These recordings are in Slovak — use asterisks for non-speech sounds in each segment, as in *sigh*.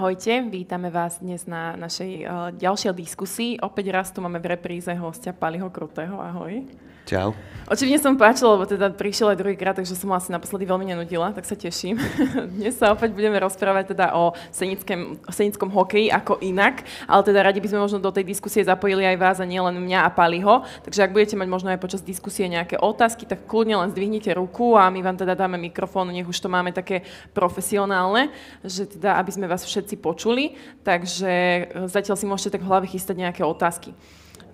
Ahojte, vítame vás dnes na našej uh, ďalšej diskusii. Opäť raz tu máme v repríze hostia Paliho Krutého. Ahoj. Čau. Očivne som páčila, lebo teda prišiel aj druhýkrát, takže som asi naposledy veľmi nenudila, tak sa teším. *laughs* Dnes sa opäť budeme rozprávať teda o senickom, senickom hokeji ako inak, ale teda radi by sme možno do tej diskusie zapojili aj vás a nielen mňa a Paliho. Takže ak budete mať možno aj počas diskusie nejaké otázky, tak kľudne len zdvihnite ruku a my vám teda dáme mikrofón, nech už to máme také profesionálne, že teda aby sme vás všetci všetci počuli, takže e, zatiaľ si môžete tak v hlave chystať nejaké otázky.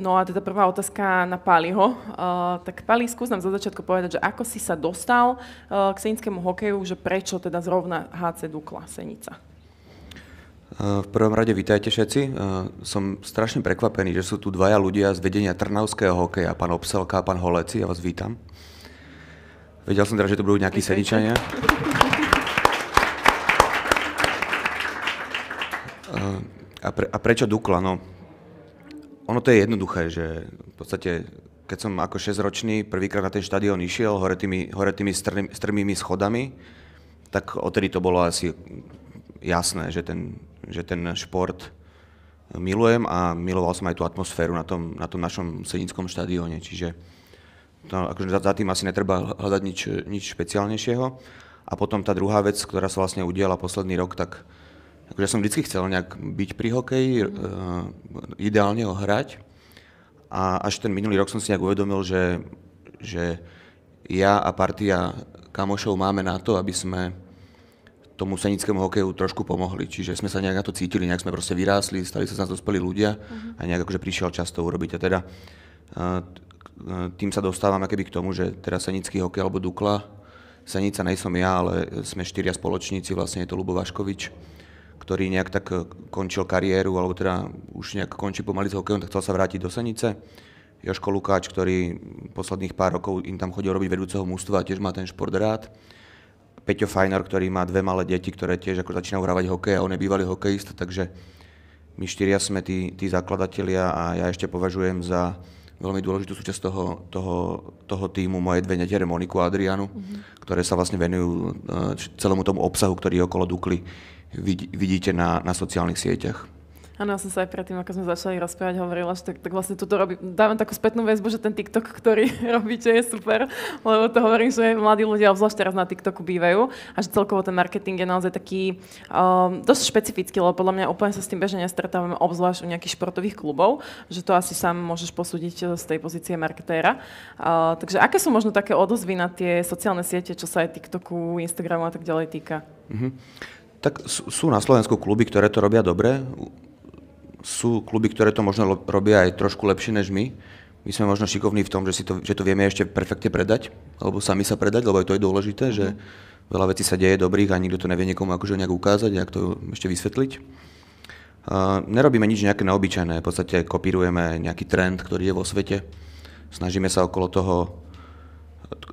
No a teda prvá otázka na Páliho. Uh, tak Pali, skús nám za začiatku povedať, že ako si sa dostal uh, k senickému hokeju, že prečo teda zrovna HC Dukla Senica? V prvom rade vítajte všetci. Som strašne prekvapený, že sú tu dvaja ľudia z vedenia Trnavského hokeja, pán Obselka a pán Holeci. Ja vás vítam. Vedel som teda, že to budú nejakí seničania. A, pre, a prečo Dukla? No, ono to je jednoduché, že v podstate, keď som ako 6-ročný prvýkrát na ten štadión išiel hore tými, hore tými strm, strmými schodami, tak odtedy to bolo asi jasné, že ten, že ten šport milujem a miloval som aj tú atmosféru na tom, na tom našom sedinskom štadióne, čiže to, akože za, za tým asi netreba hľadať nič, nič špeciálnejšieho. A potom tá druhá vec, ktorá sa vlastne udiala posledný rok, tak akože ja som vždy chcel nejak byť pri hokeji, mm. uh, ideálne ho hrať. A až ten minulý rok som si nejak uvedomil, že, že ja a partia kamošov máme na to, aby sme tomu senickému hokeju trošku pomohli. Čiže sme sa nejak na to cítili, nejak sme proste vyrástli, stali sa z nás dospelí ľudia mhm. a nejak akože prišiel čas to urobiť. A teda eh, tým sa dostávam akéby k tomu, že teraz senický hokej alebo Dukla, senica nejsom ja, ale sme štyria spoločníci, vlastne je to Lubo Vaškovič, ktorý nejak tak e, končil kariéru, alebo teda už nejak končí pomaly s hokejom, tak chcel sa vrátiť do Senice. Joško Lukáč, ktorý posledných pár rokov im tam chodil robiť vedúceho mústva a tiež má ten šport rád. Peťo Fajnar, ktorý má dve malé deti, ktoré tiež ako začínajú hrávať hokej a on je bývalý hokejista, takže my štyria sme tí, tí zakladatelia a ja ešte považujem za veľmi dôležitú súčasť toho, toho, toho týmu moje dve netere Moniku a Adrianu, mm-hmm. ktoré sa vlastne venujú e, celému tomu obsahu, ktorý je okolo Dukly vidíte na, na sociálnych sieťach. Áno, ja som sa aj predtým, ako sme začali rozprávať, hovorila, že tak, tak vlastne toto robí, dávam takú spätnú väzbu, že ten TikTok, ktorý *laughs* robíte, je super, lebo to hovorím, že mladí ľudia obzvlášť teraz na TikToku bývajú a že celkovo ten marketing je naozaj taký um, dosť špecifický, lebo podľa mňa úplne sa s tým bežne nestretávame, obzvlášť u nejakých športových klubov, že to asi sám môžeš posúdiť eh, z tej pozície marketéra. Uh, takže aké sú možno také odozvy na tie sociálne siete, čo sa aj TikToku, Instagramu a tak ďalej týka? Mm-hmm. Tak sú na Slovensku kluby, ktoré to robia dobre, sú kluby, ktoré to možno robia aj trošku lepšie než my. My sme možno šikovní v tom, že, si to, že to vieme ešte perfektne predať, alebo sami sa predať, lebo aj to je dôležité, že mhm. veľa vecí sa deje dobrých a nikto to nevie niekomu akože nejak ukázať, nejak to ešte vysvetliť. Uh, nerobíme nič nejaké neobyčajné, v podstate kopírujeme nejaký trend, ktorý je vo svete. Snažíme sa okolo toho,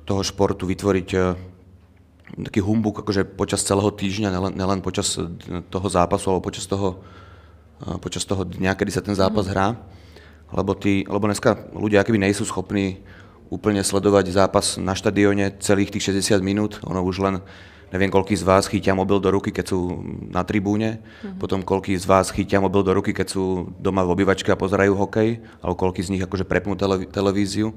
toho športu vytvoriť taký humbuk akože počas celého týždňa, nelen, nelen počas eh, toho zápasu alebo počas toho, eh, počas toho dňa, kedy sa ten zápas mhm. hrá. Lebo, tí, lebo dneska ľudia akoby nejsú schopní úplne sledovať zápas na štadióne celých tých 60 minút. Ono už len neviem, koľký z vás chytia mobil do ruky, keď sú na tribúne, mm-hmm. potom koľký z vás chytia mobil do ruky, keď sú doma v obývačke a pozerajú hokej, alebo koľký z nich akože prepnú televíziu.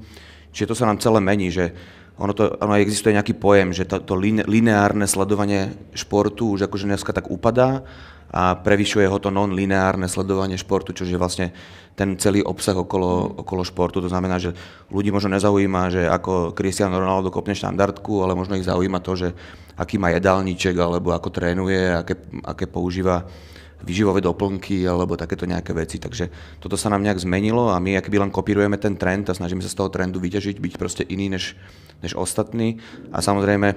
Čiže to sa nám celé mení, že ono, to, ono existuje nejaký pojem, že to, to lineárne sledovanie športu už akože dneska tak upadá a prevyšuje ho to non-lineárne sledovanie športu, čo je vlastne ten celý obsah okolo, okolo športu. To znamená, že ľudí možno nezaujíma, že ako Cristiano Ronaldo kopne štandardku, ale možno ich zaujíma to, že aký má jedálniček, alebo ako trénuje, aké, aké používa výživové doplnky alebo takéto nejaké veci. Takže toto sa nám nejak zmenilo a my akoby len kopírujeme ten trend a snažíme sa z toho trendu vyťažiť, byť proste iný než, než ostatní. A samozrejme,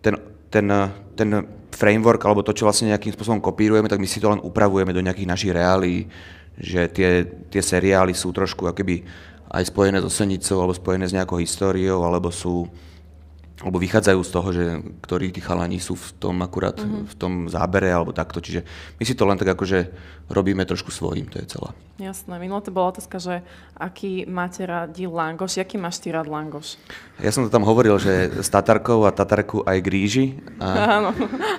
ten, ten, ten framework alebo to, čo vlastne nejakým spôsobom kopírujeme, tak my si to len upravujeme do nejakých našich reálí, že tie, tie seriály sú trošku akoby aj spojené so Senicou, alebo spojené s nejakou históriou, alebo sú, lebo vychádzajú z toho, že ktorí tí chalani sú v tom akurát, mm-hmm. v tom zábere alebo takto. Čiže my si to len tak akože robíme trošku svojím, to je celé. Jasné. Minulé to bola otázka, že aký máte radi langoš, aký máš ty rád langoš? Ja som to tam hovoril, že s tatarkou a tatarku aj gríži. A, *laughs* Áno.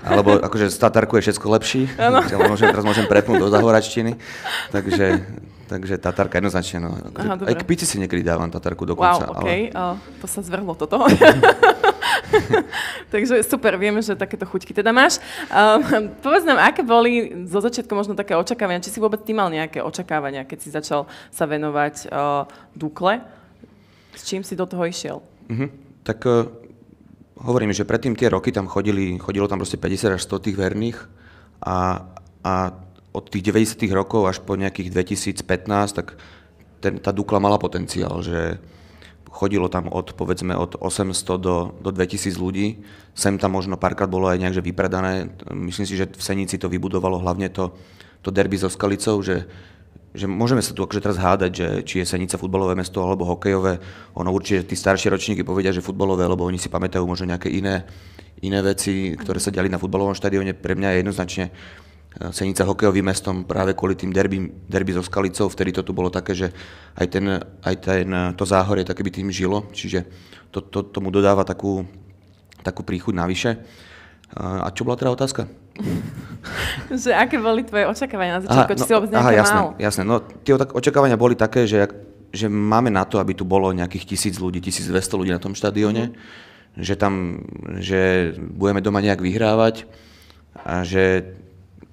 Alebo akože s tatarku je všetko lepší. Áno. Ja môžem, teraz môžem prepnúť do zahoračtiny. Takže Takže tatarka jednoznačne, no. Aha, aj k pici si niekedy dávam tatarku dokonca. Wow, okay. ale... uh, to sa zvrhlo toto. *laughs* Takže super, vieme, že takéto chuťky teda máš. Uh, povedz nám, aké boli zo začiatku možno také očakávania, či si vôbec ty mal nejaké očakávania, keď si začal sa venovať uh, Dukle? S čím si do toho išiel? Uh-huh. Tak uh, hovorím, že predtým tie roky tam chodili, chodilo tam proste 50 až 100 tých verných a, a od tých 90. rokov až po nejakých 2015, tak ten, tá Dukla mala potenciál, že chodilo tam od, povedzme, od 800 do, do 2000 ľudí. Sem tam možno párkrát bolo aj nejakže vypredané. Myslím si, že v Senici to vybudovalo hlavne to, to derby so Skalicou, že že môžeme sa tu akože teraz hádať, že či je Senica futbalové mesto alebo hokejové, ono určite tí starší ročníky povedia, že futbalové, lebo oni si pamätajú možno nejaké iné, iné veci, ktoré sa diali na futbalovom štadióne. Pre mňa je jednoznačne Senica hokejovým mestom práve kvôli tým derby, derby so Skalicou. Vtedy to tu bolo také, že aj, ten, aj ten, to záhorie také by tým žilo, čiže to, to, tomu dodáva takú, takú príchuť navyše. A čo bola teda otázka? *laughs* že aké boli tvoje očakávania na začiatku? no, Či si no, vôbec aha, jasné, mal? jasné. No, tie očakávania boli také, že, že máme na to, aby tu bolo nejakých tisíc ľudí, 1200 ľudí na tom štadióne, mm-hmm. že tam, že budeme doma nejak vyhrávať a že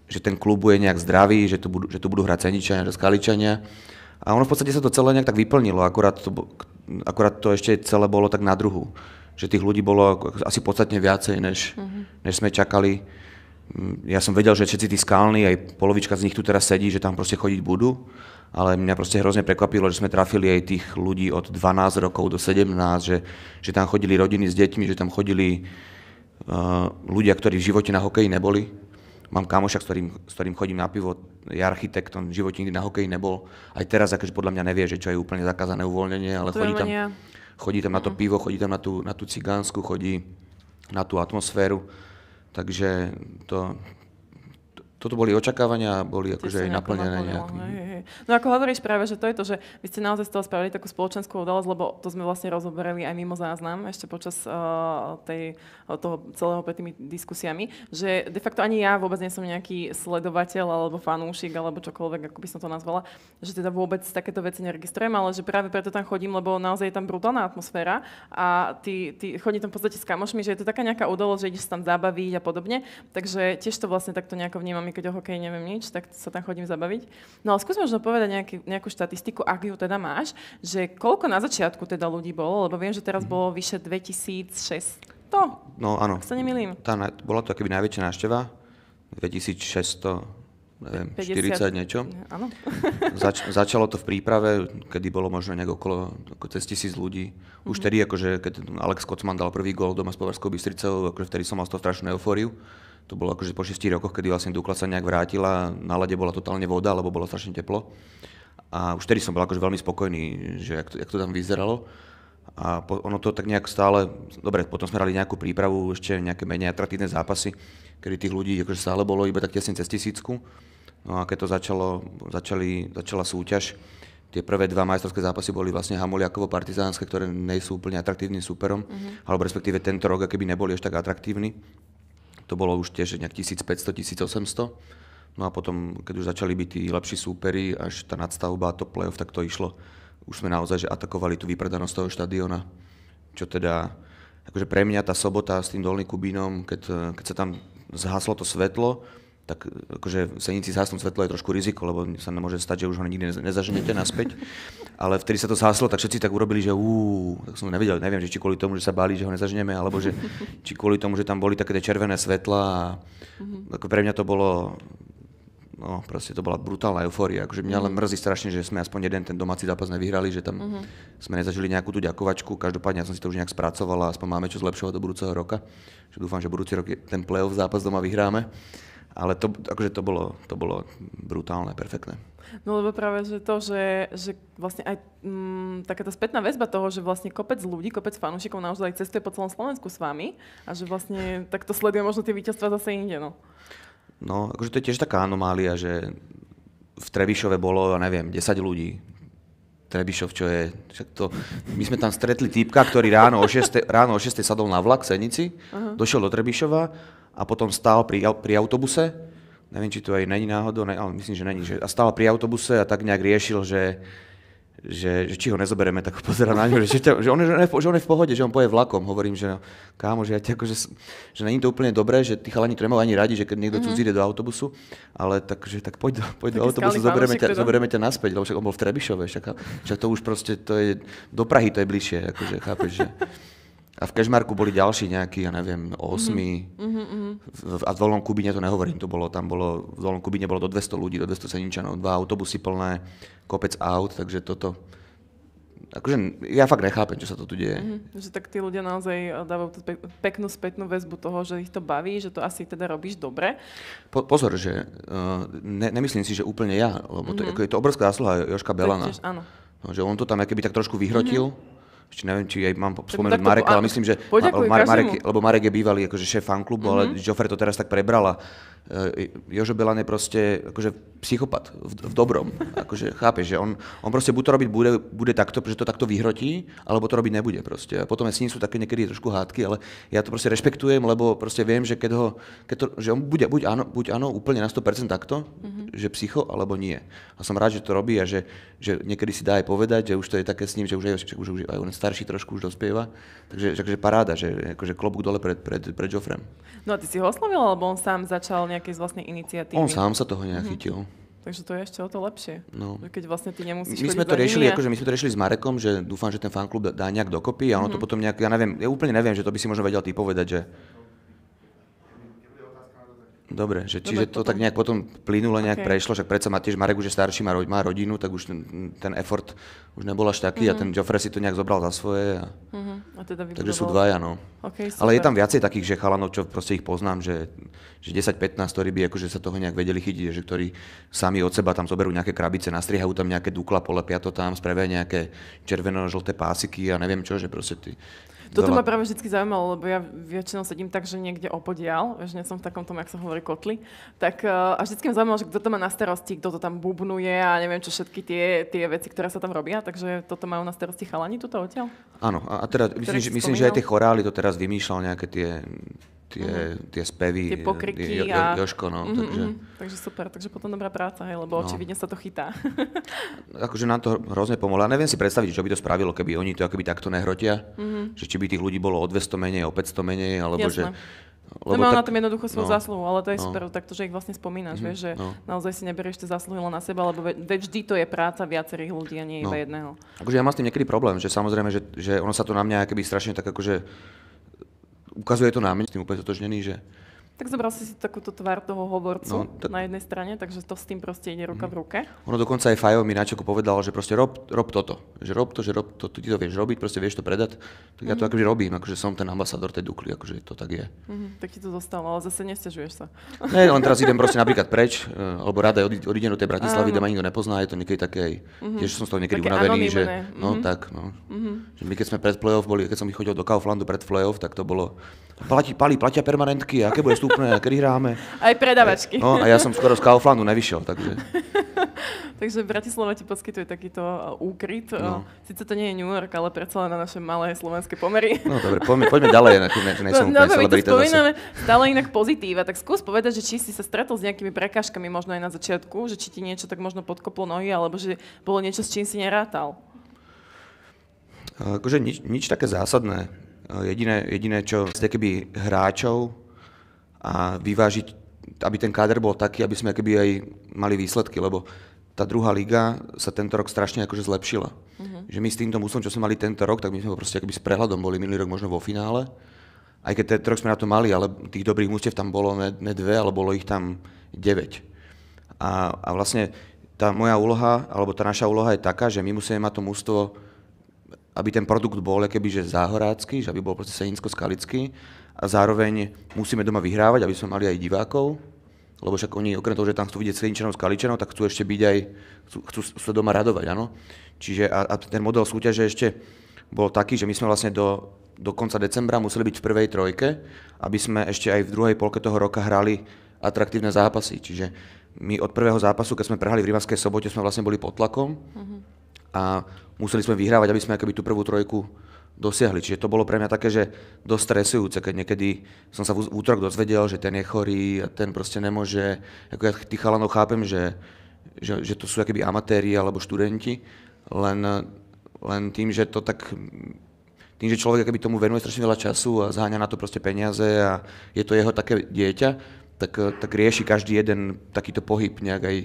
že ten klub bude nejak zdravý, že tu budú, že tu budú hrať Seničania, že Skaličania. A ono v podstate sa to celé nejak tak vyplnilo, akurát to, akurát to ešte celé bolo tak na druhu. Že tých ľudí bolo asi podstatne viacej, než, mm-hmm. než sme čakali. Mm, ja som vedel, že všetci tí skalní, aj polovička z nich tu teraz sedí, že tam proste chodiť budú, ale mňa proste hrozne prekvapilo, že sme trafili aj tých ľudí od 12 rokov do 17, že, že tam chodili rodiny s deťmi, že tam chodili uh, ľudia, ktorí v živote na hokeji neboli, Mám kamoša, s ktorým, s ktorým chodím na pivo, je architekt, on v živote nikdy na hokeji nebol. Aj teraz, akože podľa mňa nevie, že čo je úplne zakázané uvoľnenie, ale chodí tam, chodí tam na to mhm. pivo, chodí tam na tú, na tú cigánsku, chodí na tú atmosféru. Takže to, toto boli očakávania a boli akože aj naplnené nejak. No ako hovoríš práve, že to je to, že vy ste naozaj z toho spravili takú spoločenskú udalosť, lebo to sme vlastne rozoberali aj mimo záznam ešte počas uh, tej, eh, toho celého pred tými diskusiami, že de facto ani ja vôbec nie som nejaký sledovateľ alebo fanúšik alebo čokoľvek, ako by som to nazvala, že teda vôbec takéto veci neregistrujem, ale že práve preto tam chodím, lebo naozaj je tam brutálna atmosféra a ty, ty chodí tam v podstate s kamošmi, že je to taká nejaká udalosť, že ideš tam zabaviť a podobne, takže tiež to vlastne takto nejako vnímam mami, keď o hokeji neviem nič, tak sa tam chodím zabaviť. No ale skús možno povedať nejaký, nejakú štatistiku, ak ju teda máš, že koľko na začiatku teda ľudí bolo, lebo viem, že teraz mhm. bolo vyše 2600. No áno. Ak sa nemýlim. Tá, bola to akoby najväčšia návšteva, 2600 neviem, 50, 40 niečo. Áno. *laughs* Zač- začalo to v príprave, kedy bolo možno nejak okolo ako cez tisíc ľudí. Už mm-hmm. tedy, akože, keď Alex Kocman dal prvý gól doma s Povarskou Bystricou, akože vtedy som mal z toho strašnú eufóriu. To bolo akože po 6 rokoch, kedy vlastne Dukla sa nejak vrátila, na lade bola totálne voda, lebo bolo strašne teplo. A už tedy som bol akože veľmi spokojný, že jak to, jak to tam vyzeralo. A po, ono to tak nejak stále, dobre, potom sme hrali nejakú prípravu, ešte nejaké menej atraktívne zápasy, kedy tých ľudí akože stále bolo iba tak tesne cez tisícku. No a keď to začalo, začali, začala súťaž, tie prvé dva majstrovské zápasy boli vlastne Hamoliakovo-Partizánske, ktoré nejsú úplne atraktívnym superom, mm-hmm. alebo respektíve tento rok, keby neboli ešte tak atraktívni to bolo už tiež nejak 1500-1800. No a potom, keď už začali byť tí lepší súperi, až tá nadstavba, to playoff, tak to išlo. Už sme naozaj že atakovali tú vypredanosť toho štadiona, čo teda, akože pre mňa tá sobota s tým Dolným Kubínom, keď, keď sa tam zhaslo to svetlo, tak akože senici zhasnúť svetlo je trošku riziko, lebo sa nemôže stať, že už ho nikdy nezaženete naspäť. Ale vtedy sa to zhaslo, tak všetci tak urobili, že ú, tak som nevedel, neviem, že či kvôli tomu, že sa báli, že ho nezaženeme, alebo že, či kvôli tomu, že tam boli také tie červené svetla. A, mm-hmm. ako pre mňa to bolo no proste to bola brutálna eufória. Akože mňa mm-hmm. len mhm. mrzí strašne, že sme aspoň jeden ten domáci zápas nevyhrali, že tam mm-hmm. sme nezažili nejakú tú ďakovačku. Každopádne ja som si to už nejak spracovala, a aspoň máme čo zlepšovať do budúceho roka. Že dúfam, že budúci rok ten playoff zápas doma vyhráme. Ale to, akože to, bolo, to bolo brutálne, perfektné. No lebo práve, že to, že, že vlastne aj m, mm, taká tá spätná väzba toho, že vlastne kopec ľudí, kopec fanúšikov naozaj cestuje po celom Slovensku s vami a že vlastne takto sleduje možno tie víťazstva zase inde, no. No, akože to je tiež taká anomália, že v Trebišove bolo, ja neviem, 10 ľudí. Trebišov, čo je, však to, my sme tam stretli týpka, ktorý ráno o 6, ráno o 6 sadol na vlak v Senici, uh-huh. došiel do Trebišova a potom stál pri, pri autobuse, neviem, či to aj není náhodou, ne, ale myslím, že není, že, a stál pri autobuse a tak nejak riešil, že, že, že či ho nezobereme tak pozera na ňu, že, že, on, je, že on je v pohode, že on poje vlakom. Hovorím, že no, kámo, že, ja ťa, že, že není to úplne dobré, že tí chalani to nemajú ani radi, že keď niekto mm-hmm. cudzí mhm. ide do autobusu, ale tak, že, tak poď do, poď do autobusu, zoberieme ťa, zoberieme ťa naspäť, lebo však on bol v Trebišove, však, však to už proste, to je, do Prahy to je bližšie, akože, chápeš, že... A v Kešmarku boli ďalší nejakí, ja neviem, 8. Mm-hmm, mhm, mm-hmm. A v Dolnom Kubine to nehovorím, to bolo, tam bolo, v Dolnom Kubine bolo do 200 ľudí, do 200 sedinčanov, dva autobusy plné, kopec aut, takže toto, akože ja fakt nechápem, čo sa to tu deje. Mm-hmm. Že tak tí ľudia naozaj eh, dávajú tú peknú spätnú väzbu toho, že ich to baví, že to asi teda robíš dobre. Po, pozor, že uh, ne, nemyslím si, že úplne ja, lebo to, mm-hmm. ako je to obrovská zásluha Joška Belana. Tiež, áno. No, že on to tam keby tak trošku vyhrotil, mm-hmm ešte neviem, či aj mám spomenúť Mareka, ale myslím, že Poďakuj, Marek, lebo Marek je bývalý akože šéf fanklubu, mm-hmm. ale mhm. Joffre to teraz tak prebrala Eh, Jožo Belan je proste akože psychopat v, v dobrom. Akože chápeš, že on, on proste buď to robiť bude, bude takto, že to takto vyhrotí, alebo to robiť nebude proste. A potom s ním sú také niekedy trošku hádky, ale ja to proste rešpektujem, lebo proste viem, že keď ho, keď to, že on bude buď áno, buď áno úplne na 100% takto, mm-hmm. že psycho, alebo nie. A som rád, že to robí a že, že niekedy si dá aj povedať, že už to je také s ním, že už, aj, že už, už aj on starší trošku už dospieva. Takže, takže paráda, že akože klobúk dole pred, pred, pred Joffrem. No a ty si ho oslovil, alebo on sám začal nejak nejakej z vlastnej iniciatívy. On sám sa toho nechytil. Mm-hmm. Takže to je ešte o to lepšie. No. keď vlastne ty nemusíš my sme to riešili, a... akože my sme to riešili s Marekom, že dúfam, že ten fanklub dá nejak dokopy a ono mm-hmm. to mhm. potom nejak, ja neviem, ja úplne neviem, že to by si možno vedel ty povedať, že Dobre, že čiže Dobre, to potom... tak nejak potom plynule nejak okay. prešlo, že predsa má tiež Marek už je starší, má, má rodinu, tak už ten, ten effort už nebol až taký mm-hmm. a mhm. ten Joffre si to nejak zobral za svoje. A, mm-hmm. a teda Takže sú dvaja, no. Okay, Ale je tam viacej takých, že chalanov, čo proste ich poznám, že, že 10-15, ktorí by akože sa toho nejak vedeli chytiť, že ktorí sami od seba tam zoberú nejaké krabice, nastrihajú tam nejaké dukla, polepia to tam, spravia nejaké červeno-žlté pásiky a neviem čo, že proste ty, toto ma práve vždy zaujímalo, lebo ja väčšinou sedím tak, že niekde opodial, že nie som v takom tom, jak sa hovorí, kotli. Tak, eh, a vždy ma zaujímalo, že kto to má na starosti, kto to tam bubnuje a neviem čo všetky tie, tie veci, ktoré sa tam robia. Takže toto majú na starosti chalani, toto odtiaľ? Áno, a teda myslím, že, myslím že aj tie chorály to teraz vymýšľal nejaké tie tie, mm. tie spevy. Tie pokryky jo, jo, a... Joško, no, mm, takže... Mm, takže super, takže potom dobrá práca, hej, lebo no. očividne sa to chytá. *laughs* akože nám to hrozne pomohlo. Ja neviem si predstaviť, čo by to spravilo, keby oni to akoby takto nehrotia. Mm. Že či by tých ľudí bolo o 200 menej, o 500 menej, alebo Jasne. že... Lebo no, tak... na tom jednoducho svoju no, zásluhu, ale to je no. super, takto, že ich vlastne spomínaš, mm-hmm, vieš, že no. naozaj si neberieš tie zásluhy len na seba, lebo vždy to je práca viacerých ľudí a nie no. iba jedného. Akože ja mám s tým niekedy problém, že samozrejme, že, že ono sa to na mňa keby strašne tak akože ukazuje to na mňa, s tým úplne zatožnený, že tak zobral si si takúto tvár toho hovorcu no, t- na jednej strane, takže to s tým proste ide ruka mm. v mhm. ruke. Ono dokonca aj Fajo mi na povedal, že proste rob, rob toto, že rob to, že rob to, ty to vieš robiť, proste vieš to predať, tak mm. ja to mhm. akože robím, akože som ten ambasador tej Dukly, akože to tak je. Mm, hmm tak ti to zostalo, ale zase nestiažuješ sa. Ne, len teraz idem proste *laughs* napríklad preč, eh, alebo rada odídem do tej Bratislavy, kde ma nikto nepozná, je to niekedy také, mm-hmm. tiež som z toho niekedy také unavený, anonimné. že no mm-hmm. tak, no. Mm-hmm. Že my keď sme pred play-off boli, keď som ich chodil do Kauflandu pred play-off, tak to bolo platí, palí, platia permanentky, aké bude vstupné, *laughs* kedy hráme. Aj predavačky. No a ja som skoro z Kauflandu nevyšiel, takže... *laughs* takže Bratislava ti poskytuje takýto e, úkryt. No. E, Sice to nie je New York, ale predsa len na naše malé slovenské pomery. No dobre, poďme, poďme ďalej, na tým, ne som no, úplne no, spomíname stále inak pozitíva, tak skús povedať, že či si sa stretol s nejakými prekážkami možno aj na začiatku, že či ti niečo tak možno podkoplo nohy, alebo že bolo niečo, s čím si nerátal. Akože nič, nič také zásadné. Jediné, jediné čo ste keby hráčov a vyvážiť, aby ten káder bol taký, aby sme keby aj mali výsledky, lebo tá druhá liga sa tento rok strašne akože zlepšila. Uh-huh. Že my s týmto musom, čo sme mali tento rok, tak my sme proste akoby s prehľadom boli minulý rok možno vo finále. Aj keď tento rok sme na to mali, ale tých dobrých mústev tam bolo ne, ne dve, ale bolo ich tam 9. A, a vlastne tá moja úloha, alebo tá naša úloha je taká, že my musíme mať to mústvo aby ten produkt bol keby, že záhorácky, že aby bol proste senínsko skalický a zároveň musíme doma vyhrávať, aby sme mali aj divákov, lebo však oni okrem toho, že tam chcú vidieť Sredinčanov s tak chcú ešte byť aj, chcú, chcú sa doma radovať, áno. Čiže a, a ten model súťaže ešte bol taký, že my sme vlastne do, do konca decembra museli byť v prvej trojke, aby sme ešte aj v druhej polke toho roka hrali atraktívne zápasy. Čiže my od prvého zápasu, keď sme prehrali v Rímavskej sobote, sme vlastne boli pod tlakom. Mm-hmm a museli sme vyhrávať, aby sme akoby tú prvú trojku dosiahli. Čiže to bolo pre mňa také, že dosť stresujúce, keď niekedy som sa v útorok dozvedel, že ten je chorý a ten proste nemôže. Ako ja tých chalanov chápem, že, že, že to sú akoby amatéri alebo študenti, len, len tým, že to tak tým, že človek akoby tomu venuje strašne veľa času a zháňa na to proste peniaze a je to jeho také dieťa, tak, tak rieši každý jeden takýto pohyb nejak aj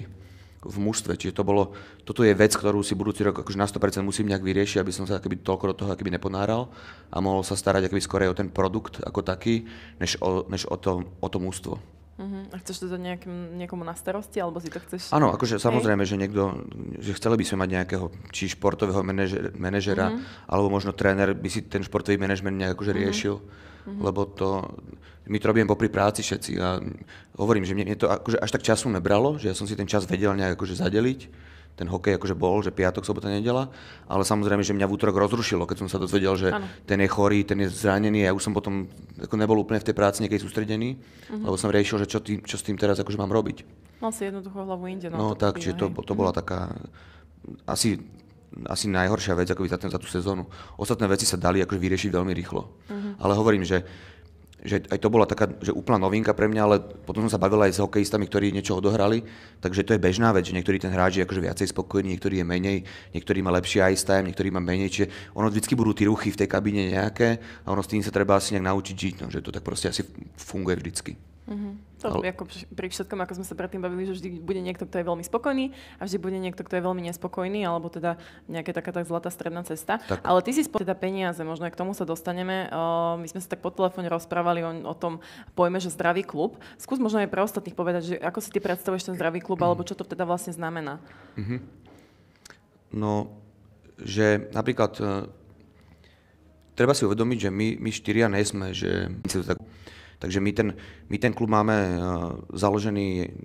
v mužstve. Čiže to bolo, toto je vec, ktorú si budúci rok akože na 100% musím nejak vyriešiť, aby som sa akoby toľko do toho akoby neponáral a mohol sa starať akoby skorej o ten produkt ako taký, než o, než o to, o to mužstvo. Uh-huh. A chceš to dať nejakým, niekomu na starosti, alebo si to chceš... Áno, akože samozrejme, hey. že niekto, že chceli by sme mať nejakého, či športového manažera, manažera mhm. uh-huh. alebo možno tréner by si ten športový manažment nejak akože mhm. riešil, uh-huh. lebo to, my to robíme popri práci všetci a hovorím, že mne, mne to akože až tak času nebralo, že ja som si ten čas vedel nejak akože zadeliť, ten hokej akože bol, že piatok, sobota, nedela, ale samozrejme, že mňa v útorok rozrušilo, keď som sa dozvedel, že ano. ten je chorý, ten je zranený a ja už som potom ako nebol úplne v tej práci niekedy sústredený, uh-huh. lebo som riešil, že čo, tý, čo s tým teraz akože mám robiť. Mal si jednoducho hlavu inde. No, no to tak, čiže to, to bola mhm. taká asi, asi najhoršia vec ako za, ten, za tú sezónu. Ostatné veci sa dali akože vyriešiť veľmi rýchlo. Uh-huh. Ale hovorím, že že aj to bola taká že úplná novinka pre mňa, ale potom som sa bavil aj s hokejistami, ktorí niečo odohrali, takže to je bežná vec, že niektorí ten hráč je akože viacej spokojný, niektorý je menej, niektorý má lepší ice time, niektorý má menej, čiže ono vždycky budú tie ruchy v tej kabíne nejaké a ono s tým sa treba asi nejak naučiť žiť, no, že to tak proste asi funguje vždycky. Mm-hmm. To ale... ako pri všetkom, ako sme sa predtým bavili, že vždy bude niekto, kto je veľmi spokojný a vždy bude niekto, kto je veľmi nespokojný, alebo teda nejaká taká tak zlatá stredná cesta. Tak. Ale ty si spo... teda peniaze, možno k tomu sa dostaneme. Uh, my sme sa tak po telefóne rozprávali o, o tom pojme, že zdravý klub. Skús možno aj pre ostatných povedať, že ako si ty predstavuješ ten zdravý klub, alebo čo to teda vlastne znamená. Mm-hmm. No, že napríklad uh, treba si uvedomiť, že my, my štyria nesme, že my tak Takže my ten, my ten klub máme eh, založený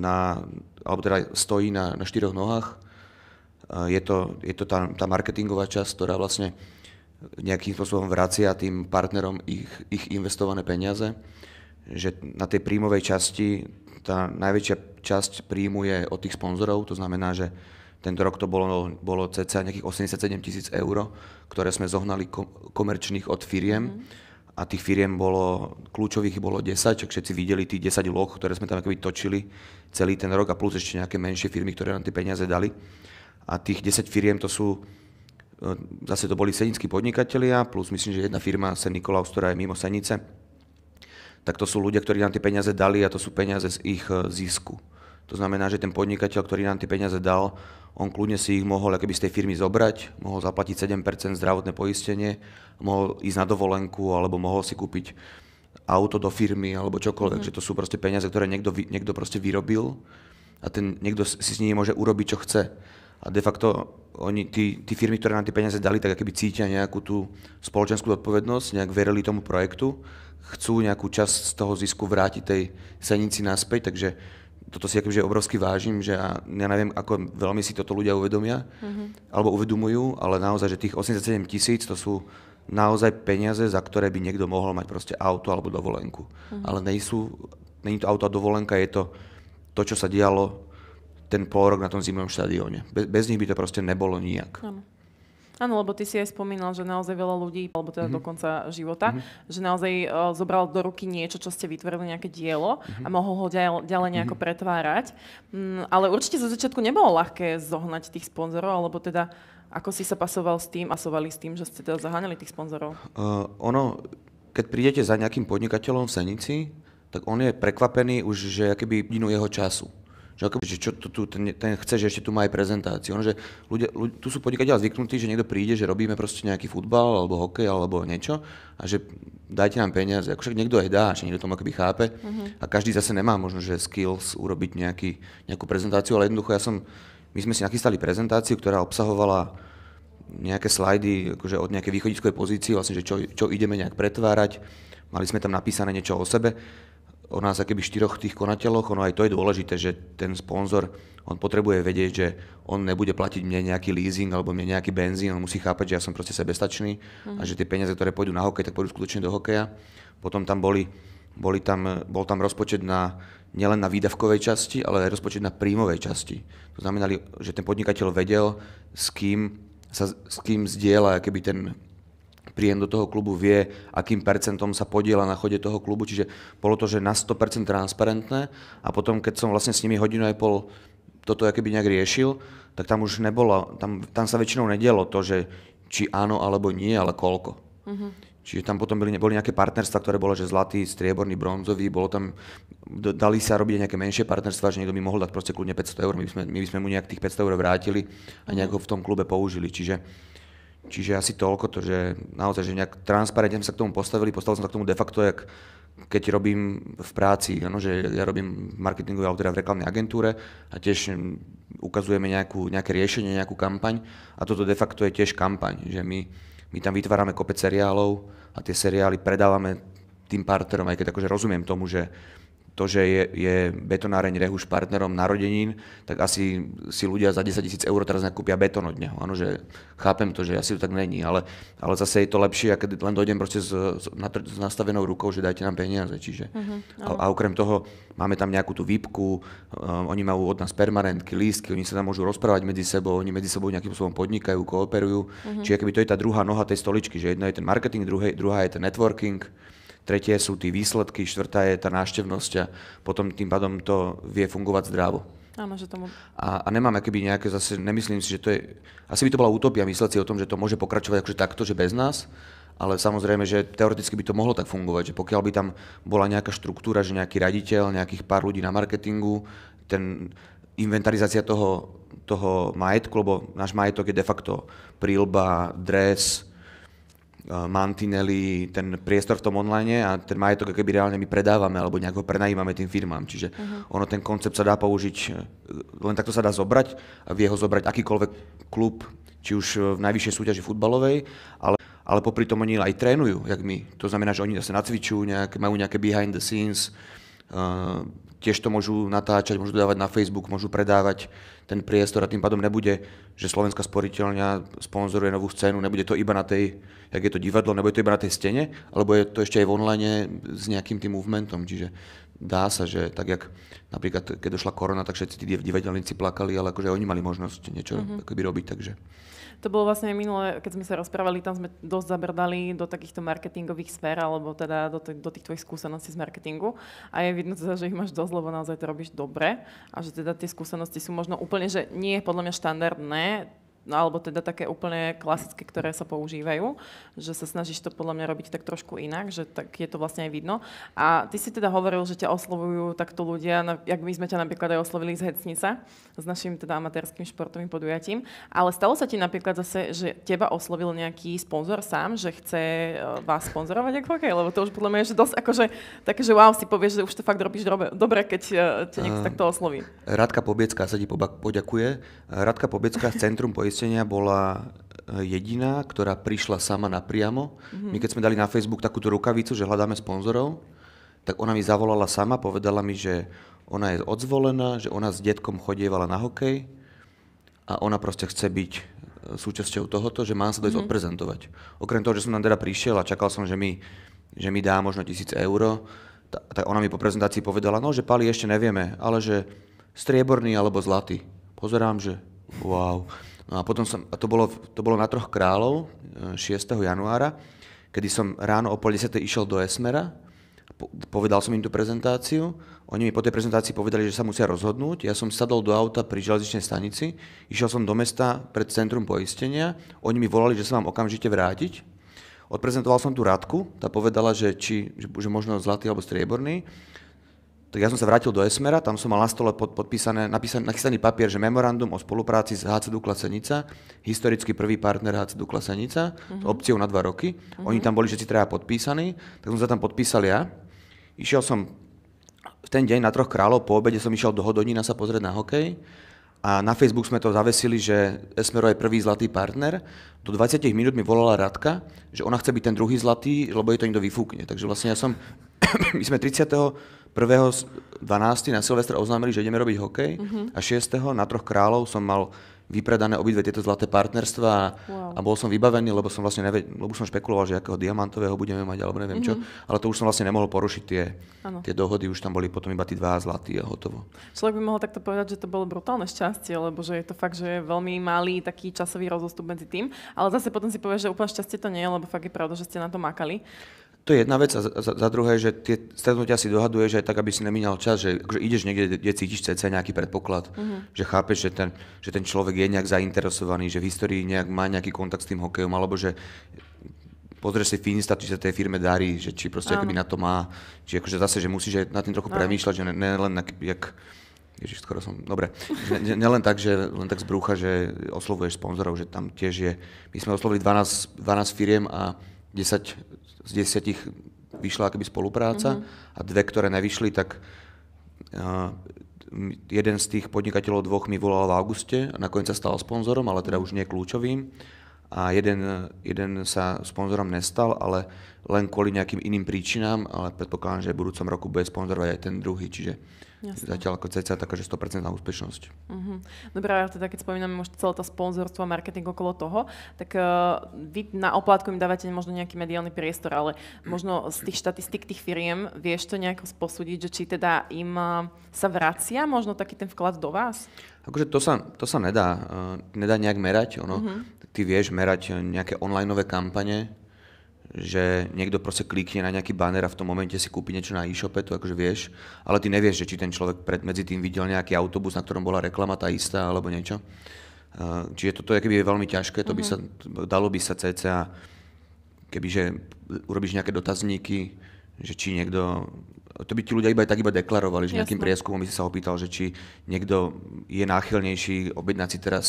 na, alebo teda stojí na, na štyroch nohách. Eh, je to, je to tá, tá marketingová časť, ktorá vlastne nejakým spôsobom vracia tým partnerom ich, ich investované peniaze. Že na tej príjmovej časti tá najväčšia časť príjmu je od tých sponzorov, to znamená, že tento rok to bolo, bolo cca nejakých 87 tisíc eur, ktoré sme zohnali komerčných od firiem. Mm a tých firiem bolo, kľúčových bolo 10, čo všetci videli tých 10 loh, ktoré sme tam akoby točili celý ten rok a plus ešte nejaké menšie firmy, ktoré nám tie peniaze dali. A tých 10 firiem to sú, e, zase to boli senickí podnikatelia, plus myslím, že jedna firma, Sen Nikolaus, ktorá je mimo Senice, tak to sú ľudia, ktorí nám tie peniaze dali a to sú peniaze z ich e, zisku. To znamená, že ten podnikateľ, ktorý nám tie peniaze dal, on kľudne si ich mohol z tej firmy zobrať, mohol zaplatiť 7% zdravotné poistenie, mohol ísť na dovolenku alebo mohol si kúpiť auto do firmy alebo čokoľvek, mm. že to sú proste peniaze, ktoré niekto, niekto proste vyrobil a ten niekto si s nimi môže urobiť, čo chce. A de facto oni, tí, tí firmy, ktoré nám tie peniaze dali, tak keby cítia nejakú tú spoločenskú odpovednosť, nejak verili tomu projektu, chcú nejakú časť z toho zisku vrátiť tej senici naspäť, takže toto si akože obrovsky vážim, že ja, ja neviem, ako veľmi si toto ľudia uvedomia, mm-hmm. alebo uvedomujú, ale naozaj, že tých 87 tisíc to sú naozaj peniaze, za ktoré by niekto mohol mať proste auto alebo dovolenku. Mm-hmm. Ale nejsú, není to auto a dovolenka, je to to, čo sa dialo ten pol rok na tom zimnom štadióne. Bez, bez nich by to proste nebolo nijak. Mm-hmm. Áno, lebo ty si aj spomínal, že naozaj veľa ľudí, alebo teda mm-hmm. do konca života, mm-hmm. že naozaj uh, zobral do ruky niečo, čo ste vytvorili, nejaké dielo mm-hmm. a mohol ho ďalej, ďalej mhm. nejako mm-hmm. pretvárať. Mm, ale určite zo začiatku nebolo ľahké zohnať tých sponzorov, alebo teda ako si sa pasoval s tým, pasovali s tým, že ste teda zaháňali tých sponzorov? Uh, ono, keď prídete za nejakým podnikateľom v Senici, tak on je prekvapený už, že keby inú jeho času. Že, ako, že čo to, tu, ten, ten chce, že ešte tu má aj prezentáciu. Ono, že ľudia, ľudia, tu sú podnikateľa zvyknutí, že niekto príde, že robíme proste nejaký futbal alebo hokej alebo niečo a že dajte nám peniaze. Ako však niekto aj dá, že niekto tomu akoby chápe Mm-hmm. a každý zase nemá možno, že skills urobiť nejaký, nejakú prezentáciu, ale jednoducho ja som, my sme si nachystali prezentáciu, ktorá obsahovala nejaké slajdy akože od nejakej východiskovej pozície, vlastne, že čo, čo ideme nejak pretvárať, mali sme tam napísané niečo o sebe o nás keby štyroch tých konateľoch, ono aj to je dôležité, že ten sponzor, on potrebuje vedieť, že on nebude platiť mne nejaký leasing alebo mne nejaký benzín, on musí chápať, že ja som proste sebestačný mm. a mhm. že tie peniaze, ktoré pôjdu na hokej, tak pôjdu skutočne do hokeja. Potom tam boli, boli tam, bol tam rozpočet na, nielen na výdavkovej časti, ale aj rozpočet na príjmovej časti. To znamená, že ten podnikateľ vedel, s kým, sa, s kým zdieľa keby ten, príjem do toho klubu vie, akým percentom sa podiela na chode toho klubu, čiže bolo to, že na 100% transparentné a potom, keď som vlastne s nimi hodinu aj pol toto keby nejak riešil, tak tam už nebolo, tam, tam sa väčšinou nedialo to, že či áno alebo nie, ale koľko. Mm-hmm. Čiže tam potom boli, boli nejaké partnerstva, ktoré bolo, že zlatý, strieborný, bronzový, bolo tam, dali sa robiť nejaké menšie partnerstva, že niekto by mohol dať proste kľudne 500 eur, my by sme, my by sme mu nejak tých 500 eur vrátili a nejak ho v tom klube použili. Čiže Čiže asi toľko to, že naozaj, že nejak transparentne sa k tomu postavili, postavil som sa k tomu de facto, jak keď robím v práci, ano, že ja robím marketingové alebo v reklamnej agentúre a tiež hm, ukazujeme nejakú, nejaké riešenie, nejakú kampaň a toto de facto je tiež kampaň, že my, my tam vytvárame kopec seriálov a tie seriály predávame tým partnerom, aj keď akože rozumiem tomu, že to, že je, je betonáreň Rehuš partnerom narodenín, tak asi si ľudia za 10 tisíc eur teraz nakúpia betón od neho. Áno, že chápem to, že asi to tak není, ale, ale zase je to lepšie, ak len dojdem proste s, s, s nastavenou rukou, že dajte nám peniaze. Čiže, uh-huh, a, a okrem toho máme tam nejakú tú výpku, um, oni majú od nás permanentky, lístky, oni sa tam môžu rozprávať medzi sebou, oni medzi sebou nejakým spôsobom podnikajú, kooperujú. Uh-huh. Čiže keby to je tá druhá noha tej stoličky, že jedna je ten marketing, druhé, druhá je ten networking tretie sú tí výsledky, štvrtá je tá náštevnosť a potom tým pádom to vie fungovať zdravo. Áno, že tomu... A, a nemám akéby nejaké zase, nemyslím si, že to je... Asi by to bola utopia mysleť si o tom, že to môže pokračovať akože takto, že bez nás, ale samozrejme, že teoreticky by to mohlo tak fungovať, že pokiaľ by tam bola nejaká štruktúra, že nejaký raditeľ, nejakých pár ľudí na marketingu, ten inventarizácia toho, toho majetku, lebo náš majetok je de facto prílba, dres, Eh, mantinely, ten priestor v tom online a ten majetok, keby reálne my predávame alebo ho prenajímame tým firmám. Čiže uh-huh. ono, ten koncept sa dá použiť, eh, len takto sa dá zobrať a vie ho zobrať akýkoľvek klub, či už eh, v najvyššej súťaži futbalovej, ale ale popri tom oni aj trénujú, jak my. To znamená, že oni sa nacvičujú, nejak, majú nejaké behind the scenes, uh, tiež to môžu natáčať, môžu dávať na Facebook, môžu predávať ten priestor a tým pádom nebude, že Slovenská sporiteľňa sponzoruje novú scénu, nebude to iba na tej, jak je to divadlo, nebude to iba na tej stene, alebo je to ešte aj v online s nejakým tým movementom, čiže dá sa, že tak jak napríklad, keď došla korona, tak všetci tí divadelníci plakali, ale akože oni mali možnosť niečo mm-hmm. robiť, takže... To bolo vlastne aj minulé, keď sme sa rozprávali, tam sme dosť zabrdali do takýchto marketingových sfér, alebo teda do, t- do tých tvojich skúseností z marketingu. A je vidno teda, že ich máš dosť, lebo naozaj to robíš dobre a že teda tie skúsenosti sú možno úplne úplne, že nie je podľa mňa štandardné No alebo teda také úplne klasické, ktoré sa používajú, že sa snažíš to podľa mňa robiť tak trošku inak, že tak je to vlastne aj vidno. A ty si teda hovoril, že ťa oslovujú takto ľudia, jak my sme ťa napríklad aj oslovili z Hecnica, s našim teda amatérským športovým podujatím, ale stalo sa ti napríklad zase, že teba oslovil nejaký sponzor sám, že chce e, vás sponzorovať ako hokej, lebo to už podľa mňa je že dosť akože také, že wow, si povieš, že už to fakt robíš dobre, dobre, keď e, ťa niekto ehm, takto osloví. Radka Pobiecká sa ti poďakuje. Radka Pobiecká z Centrum kresťania bola e, jediná, ktorá prišla sama napriamo. Mm-hmm. My keď sme dali na Facebook takúto rukavicu, že hľadáme sponzorov, tak ona mi zavolala sama, povedala mi, že ona je odzvolená, že ona s detkom chodievala na hokej a ona proste chce byť e, súčasťou tohoto, že mám sa dojsť mm-hmm. odprezentovať. Okrem toho, že som tam teda prišiel a čakal som, že mi, že mi dá možno tisíc eur, tak ona mi po prezentácii povedala, no, že Pali ešte nevieme, ale že strieborný alebo zlatý. Pozerám, že wow. No a potom som, a to bolo, to bolo na Troch kráľov 6. E, januára, kedy som ráno o pol desiatej išiel do Esmera, povedal som im tú prezentáciu, oni mi po tej prezentácii povedali, že sa musia rozhodnúť, ja som sadol do auta pri železničnej stanici, išiel som do mesta pred centrum poistenia, oni mi volali, že sa mám okamžite vrátiť, odprezentoval som tú Radku, tá povedala, že, či, že, že možno zlatý alebo strieborný, tak ja som sa vrátil do Esmera, tam som mal na stole pod, podpísané, napísaný, nachystaný papier, že memorandum o spolupráci s HC Dukla Senica, historicky prvý partner HC Dukla Senica, mm-hmm. Uh-huh. opciou na dva roky. Mm-hmm. Uh-huh. Oni tam boli všetci treba podpísaní, tak som sa tam podpísal ja. Išiel som v ten deň na Troch kráľov, po obede som išiel do Hodonína sa pozrieť na hokej a na Facebook sme to zavesili, že Esmero je prvý zlatý partner. Do 20 minút mi volala Radka, že ona chce byť ten druhý zlatý, lebo jej to niekto vyfúkne. Takže vlastne ja som, *coughs* my sme 30 1.12. na silvestre oznámili, že ideme robiť hokej uh-huh. a 6. na Troch kráľov som mal vypredané obidve tieto zlaté partnerstva a, wow. a bol som vybavený, lebo som vlastne neved, lebo som špekuloval, že akého diamantového budeme mať, alebo neviem mm-hmm. čo, mhm. ale to už som vlastne nemohol porušiť tie, tie dohody, už tam boli potom iba tí dva zlatí a hotovo. Človek by mohol takto povedať, že to bolo brutálne šťastie, lebo že je to fakt, že je veľmi malý taký časový rozostup medzi tým, ale zase potom si povie, že úplne šťastie to nie je, lebo fakt je pravda, že ste na to makali. To je jedna vec a za, za druhé, že tie stretnutia si dohaduješ aj tak, aby si nemínal čas, že akože ideš niekde, kde cítiš cez nejaký predpoklad, uh-huh. že chápeš, že ten, že ten človek je nejak zainteresovaný, že v histórii nejak má nejaký kontakt s tým hokejom, alebo že pozrieš si finista, či sa tej firme darí, že či proste uh-huh. na to má, či akože zase, že musíš na tým trochu uh-huh. premýšľať, že ne, ne, jak, ježiš, skoro som, dobre, nelen ne tak, že len tak z brucha, že oslovuješ sponzorov, že tam tiež je, my sme oslovili 12, 12 firiem a 10 z desiatich vyšla akoby spolupráca mm-hmm. a dve, ktoré nevyšli, tak uh, jeden z tých podnikateľov dvoch mi volal v auguste, nakoniec sa stal sponzorom, ale teda už nie kľúčovým. A jeden, jeden sa sponzorom nestal, ale len kvôli nejakým iným príčinám, ale predpokladám, že v budúcom roku bude sponzorovať aj ten druhý, čiže Jasne. Zatiaľ ako CCA taká, že 100% úspešnosť. Mm-hmm. Dobre, ale teda keď spomíname možno celé to sponzorstvo a marketing okolo toho, tak uh, vy na oplátku im dávate možno nejaký mediálny priestor, ale možno z tých štatistik tých firiem vieš to nejako sposúdiť, že či teda im uh, sa vracia možno taký ten vklad do vás? Akože to sa, to sa nedá, uh, nedá nejak merať. Ono, mm-hmm. Ty vieš merať nejaké onlineové kampane, že niekto proste klikne na nejaký banner a v tom momente si kúpi niečo na e-shope, to akože vieš, ale ty nevieš, že či ten človek pred, medzi tým videl nejaký autobus, na ktorom bola reklama tá istá alebo niečo. Eh, čiže toto je keby je veľmi ťažké, to by sa, mhm. dalo by sa cca, kebyže urobíš nejaké dotazníky, že či niekto, to by ti ľudia iba tak iba deklarovali, že Jasne. nejakým prieskumom by si sa opýtal, že či niekto je náchylnejší objednať si teraz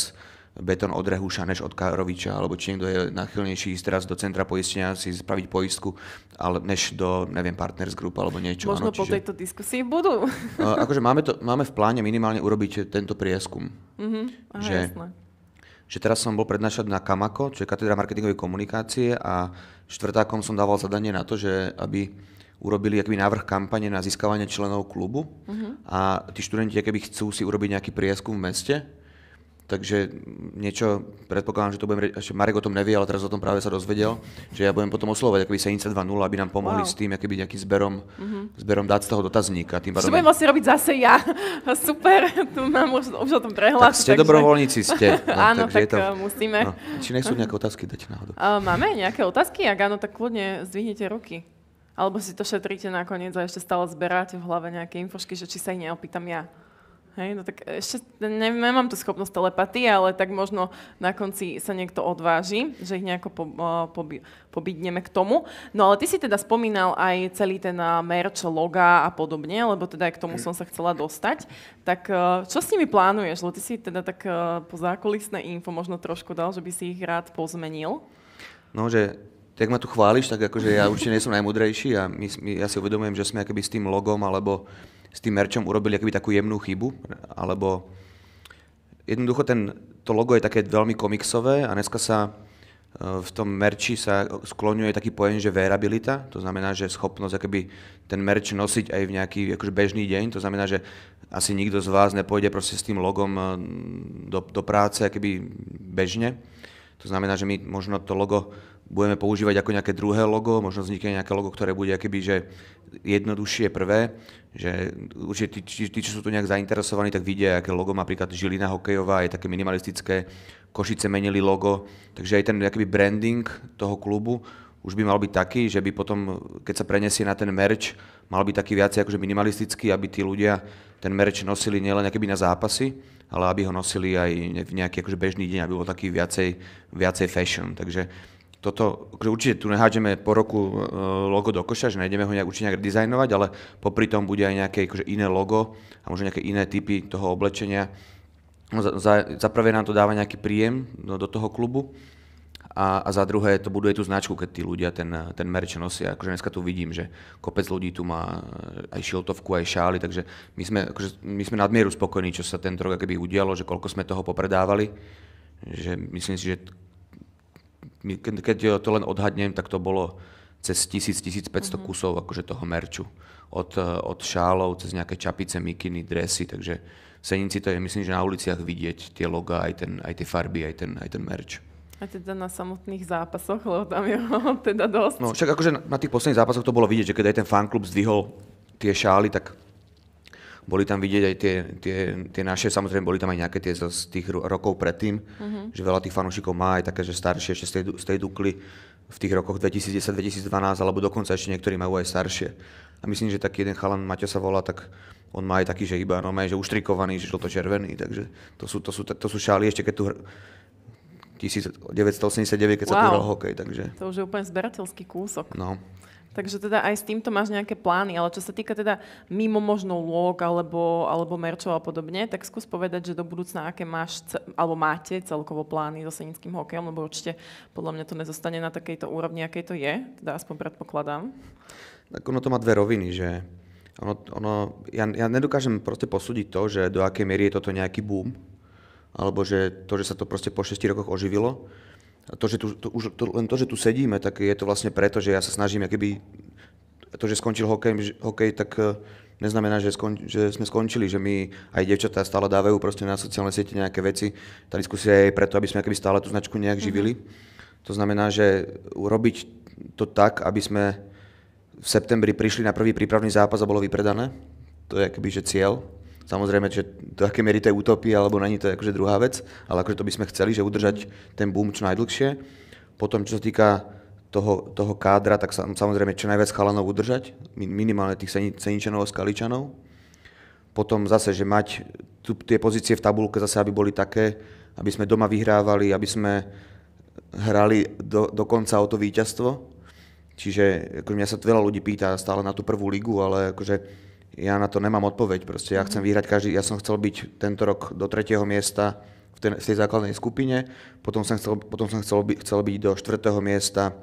betón od Rehuša než od Karoviča, alebo či niekto je nachylnejší ísť teraz do centra poistenia si spraviť poistku, ale než do, neviem, partners group alebo niečo. Možno ano, po čiže... tejto diskusii budú. *laughs* akože máme, to, máme v pláne minimálne urobiť tento prieskum. Mm-hmm. Aha, že, že teraz som bol prednášať na Kamako, čo je katedra marketingovej komunikácie a štvrtákom som dával zadanie na to, že aby urobili akby návrh kampane na získavanie členov klubu uh-huh. Mm-hmm. a tí študenti keby chcú si urobiť nejaký prieskum v meste, Takže niečo, predpokladám, že to budem, ešte Marek o tom nevie, ale teraz o tom práve sa dozvedel, že ja budem potom oslovať akoby 720, aby nám pomohli wow. s tým, akoby nejakým zberom, mm-hmm. zberom dát z toho dotazníka. Tým pádom... budem vlastne robiť zase ja. *laughs* Super, tu mám už, už o tom prehlas. Tak ste takže... dobrovoľníci ste. *laughs* No, áno, tak, tak to... Eh, musíme. No. Či nejsú nejaké otázky dať náhodou? Uh, máme nejaké otázky? Ak áno, tak kľudne zdvihnete ruky. Alebo si to šetríte nakoniec a ešte stále zberáte v hlave nejaké infošky, že či sa ich neopýtam ja. Hej, no tak ešte neviem, nemám tu schopnosť telepatie, ale tak možno na konci sa niekto odváži, že ich nejako po, po, pobidneme k tomu. No ale ty si teda spomínal aj celý ten merch, loga a podobne, lebo teda aj k tomu som sa chcela dostať. Tak e, čo s nimi plánuješ? Lebo ty si teda tak e, po zákulisné info možno trošku dal, že by si ich rád pozmenil. No, že tak ma tu chváliš, tak akože ja určite nie som najmudrejší a my, my, ja si uvedomujem, že sme akoby s tým logom alebo s tým merčom urobili akoby takú jemnú chybu, alebo jednoducho ten, to logo je také veľmi komiksové a dneska sa e, v tom merči sa skloňuje taký pojem, že verabilita, to znamená, že schopnosť akoby ten merč nosiť aj v nejaký akože bežný deň, to znamená, že asi nikto z vás nepôjde proste s tým logom e, do, do práce akoby bežne. To znamená, že my možno to logo budeme používať ako nejaké druhé logo, možno vznikne nejaké logo, ktoré bude akéby, že jednoduchšie prvé, že určite tí, tí, tí, čo sú tu nejak zainteresovaní, tak vidia, aké logo napríklad Žilina hokejová je také minimalistické, Košice menili logo, takže aj ten akoby branding toho klubu už by mal byť taký, že by potom, keď sa prenesie na ten merch, mal byť taký viacej akože minimalistický, aby tí ľudia ten merch nosili nielen akoby na zápasy, ale aby ho nosili aj v nejaký akože bežný deň, aby bol taký viacej, viacej fashion. Takže toto, určite tu nehádžeme po roku e, logo do koša, že nejdeme ho nejak, určite nejak redizajnovať, ale popri tom bude aj nejaké akože iné logo a možno nejaké iné typy toho oblečenia. No, za, za, za prvé nám to dáva nejaký príjem do, do toho klubu a, a za druhé to buduje tú značku, keď tí ľudia ten, ten merch nosia. Akože dneska tu vidím, že kopec ľudí tu má e, aj šiltovku, aj šály, takže my sme, akože, my sme nadmieru spokojní, čo sa ten rok keby udialo, že koľko sme toho popredávali že myslím si, že keď eh, to len odhadnem, tak to bolo cez 1000-1500 uh-huh. Mhm. kusov akože toho merču. Od, eh, od šálov, cez nejaké čapice, mikiny, dresy, takže v Senici to je, myslím, že na uliciach vidieť tie loga, aj, ten, aj tie farby, aj ten, aj ten merč. A teda na samotných zápasoch, lebo tam je *laughs* teda dosť. No však akože na, na tých posledných zápasoch to bolo vidieť, že keď aj ten fanklub zdvihol tie šály, tak boli tam vidieť aj tie, tie, tie naše, samozrejme boli tam aj nejaké tie z, z tých rokov predtým, uh-huh. že veľa tých fanúšikov má aj také, že staršie ešte z tej, z tej Dukly v tých rokoch 2010-2012, alebo dokonca ešte niektorí majú aj staršie. A myslím, že taký jeden chalan, Maťo sa volá, tak on má aj taký, že iba, no má aj, že uštrikovaný, že to červený, takže to sú, to sú, to sú šály, ešte keď tu 1989, keď wow. sa tu hral hokej, takže... To už je úplne zberateľský kúsok. No. Takže teda aj s týmto máš nejaké plány, ale čo sa týka teda mimo možno log alebo, alebo merčov a podobne, tak skús povedať, že do budúcna aké máš, alebo máte celkovo plány so senickým hokejom, lebo určite podľa mňa to nezostane na takejto úrovni, akej to je, teda aspoň predpokladám. Tak ono to má dve roviny, že ono, ono, ja, ja nedokážem proste posúdiť to, že do akej miery je toto nejaký boom, alebo že to, že sa to proste po 6 rokoch oživilo, to, že tu, to, už, to, len to, že tu sedíme, tak je to vlastne preto, že ja sa snažím, keby to, že skončil hokej, hokej tak e, neznamená, že, skon, že sme skončili, že my aj devčatá stále dávajú proste na sociálne siete nejaké veci. Tá diskusia je preto, aby sme keby stále tú značku nejak mhm. živili. Mm-hmm. To znamená, že urobiť to tak, aby sme v septembri prišli na prvý prípravný zápas a bolo vypredané. To je akoby, že cieľ. Samozrejme, že do aké miery to je utopia, alebo není to je akože druhá vec, ale akože to by sme chceli, že udržať ten boom čo najdlhšie. Potom, čo sa týka toho, toho kádra, tak samozrejme čo najviac chalanov udržať, minimálne tých seničanov a skaličanov. Potom zase, že mať tu, tie pozície v tabulke zase, aby boli také, aby sme doma vyhrávali, aby sme hrali do, konca o to víťazstvo. Čiže ako mňa sa veľa ľudí pýta stále na tú prvú ligu, ale akože ja na to nemám odpoveď. Proste ja chcem mhm. vyhrať každý, ja som chcel byť tento rok do tretieho miesta v, tej, v tej základnej skupine, potom som chcel, potom som chcel, by, chcel byť do štvrtého miesta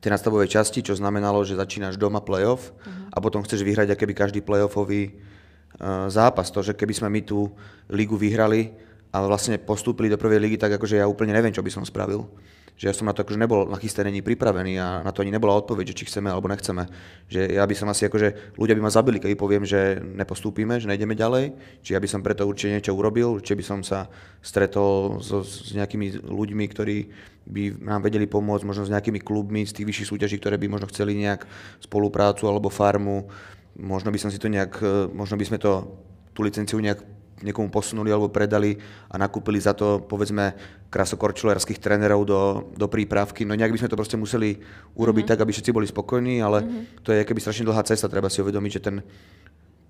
v tej nastavovej časti, čo znamenalo, že začínaš doma playoff uh-huh. a potom chceš vyhrať akéby každý playoffový uh, zápas. To, že keby sme my tú ligu vyhrali a vlastne postúpili do prvej ligy, tak akože ja úplne neviem, čo by som spravil že ja som na to akože nebol nachystaný ani pripravený a na to ani nebola odpoveď, že či chceme alebo nechceme. Že ja by som asi akože, ľudia by ma zabili, keby poviem, že nepostúpime, že nejdeme ďalej, či ja by som preto určite niečo urobil, či by som sa stretol so, s nejakými ľuďmi, ktorí by nám vedeli pomôcť, možno s nejakými klubmi z tých vyšších súťaží, ktoré by možno chceli nejak spoluprácu alebo farmu. Možno by som si to nejak, e, možno by sme to tú licenciu nejak niekomu posunuli alebo predali a nakúpili za to, povedzme, krasokorčulárských trénerov do, do prípravky. No nejak by sme to proste museli urobiť mm-hmm. tak, aby všetci boli spokojní, ale mm-hmm. to je keby strašne dlhá cesta, treba si uvedomiť, že ten,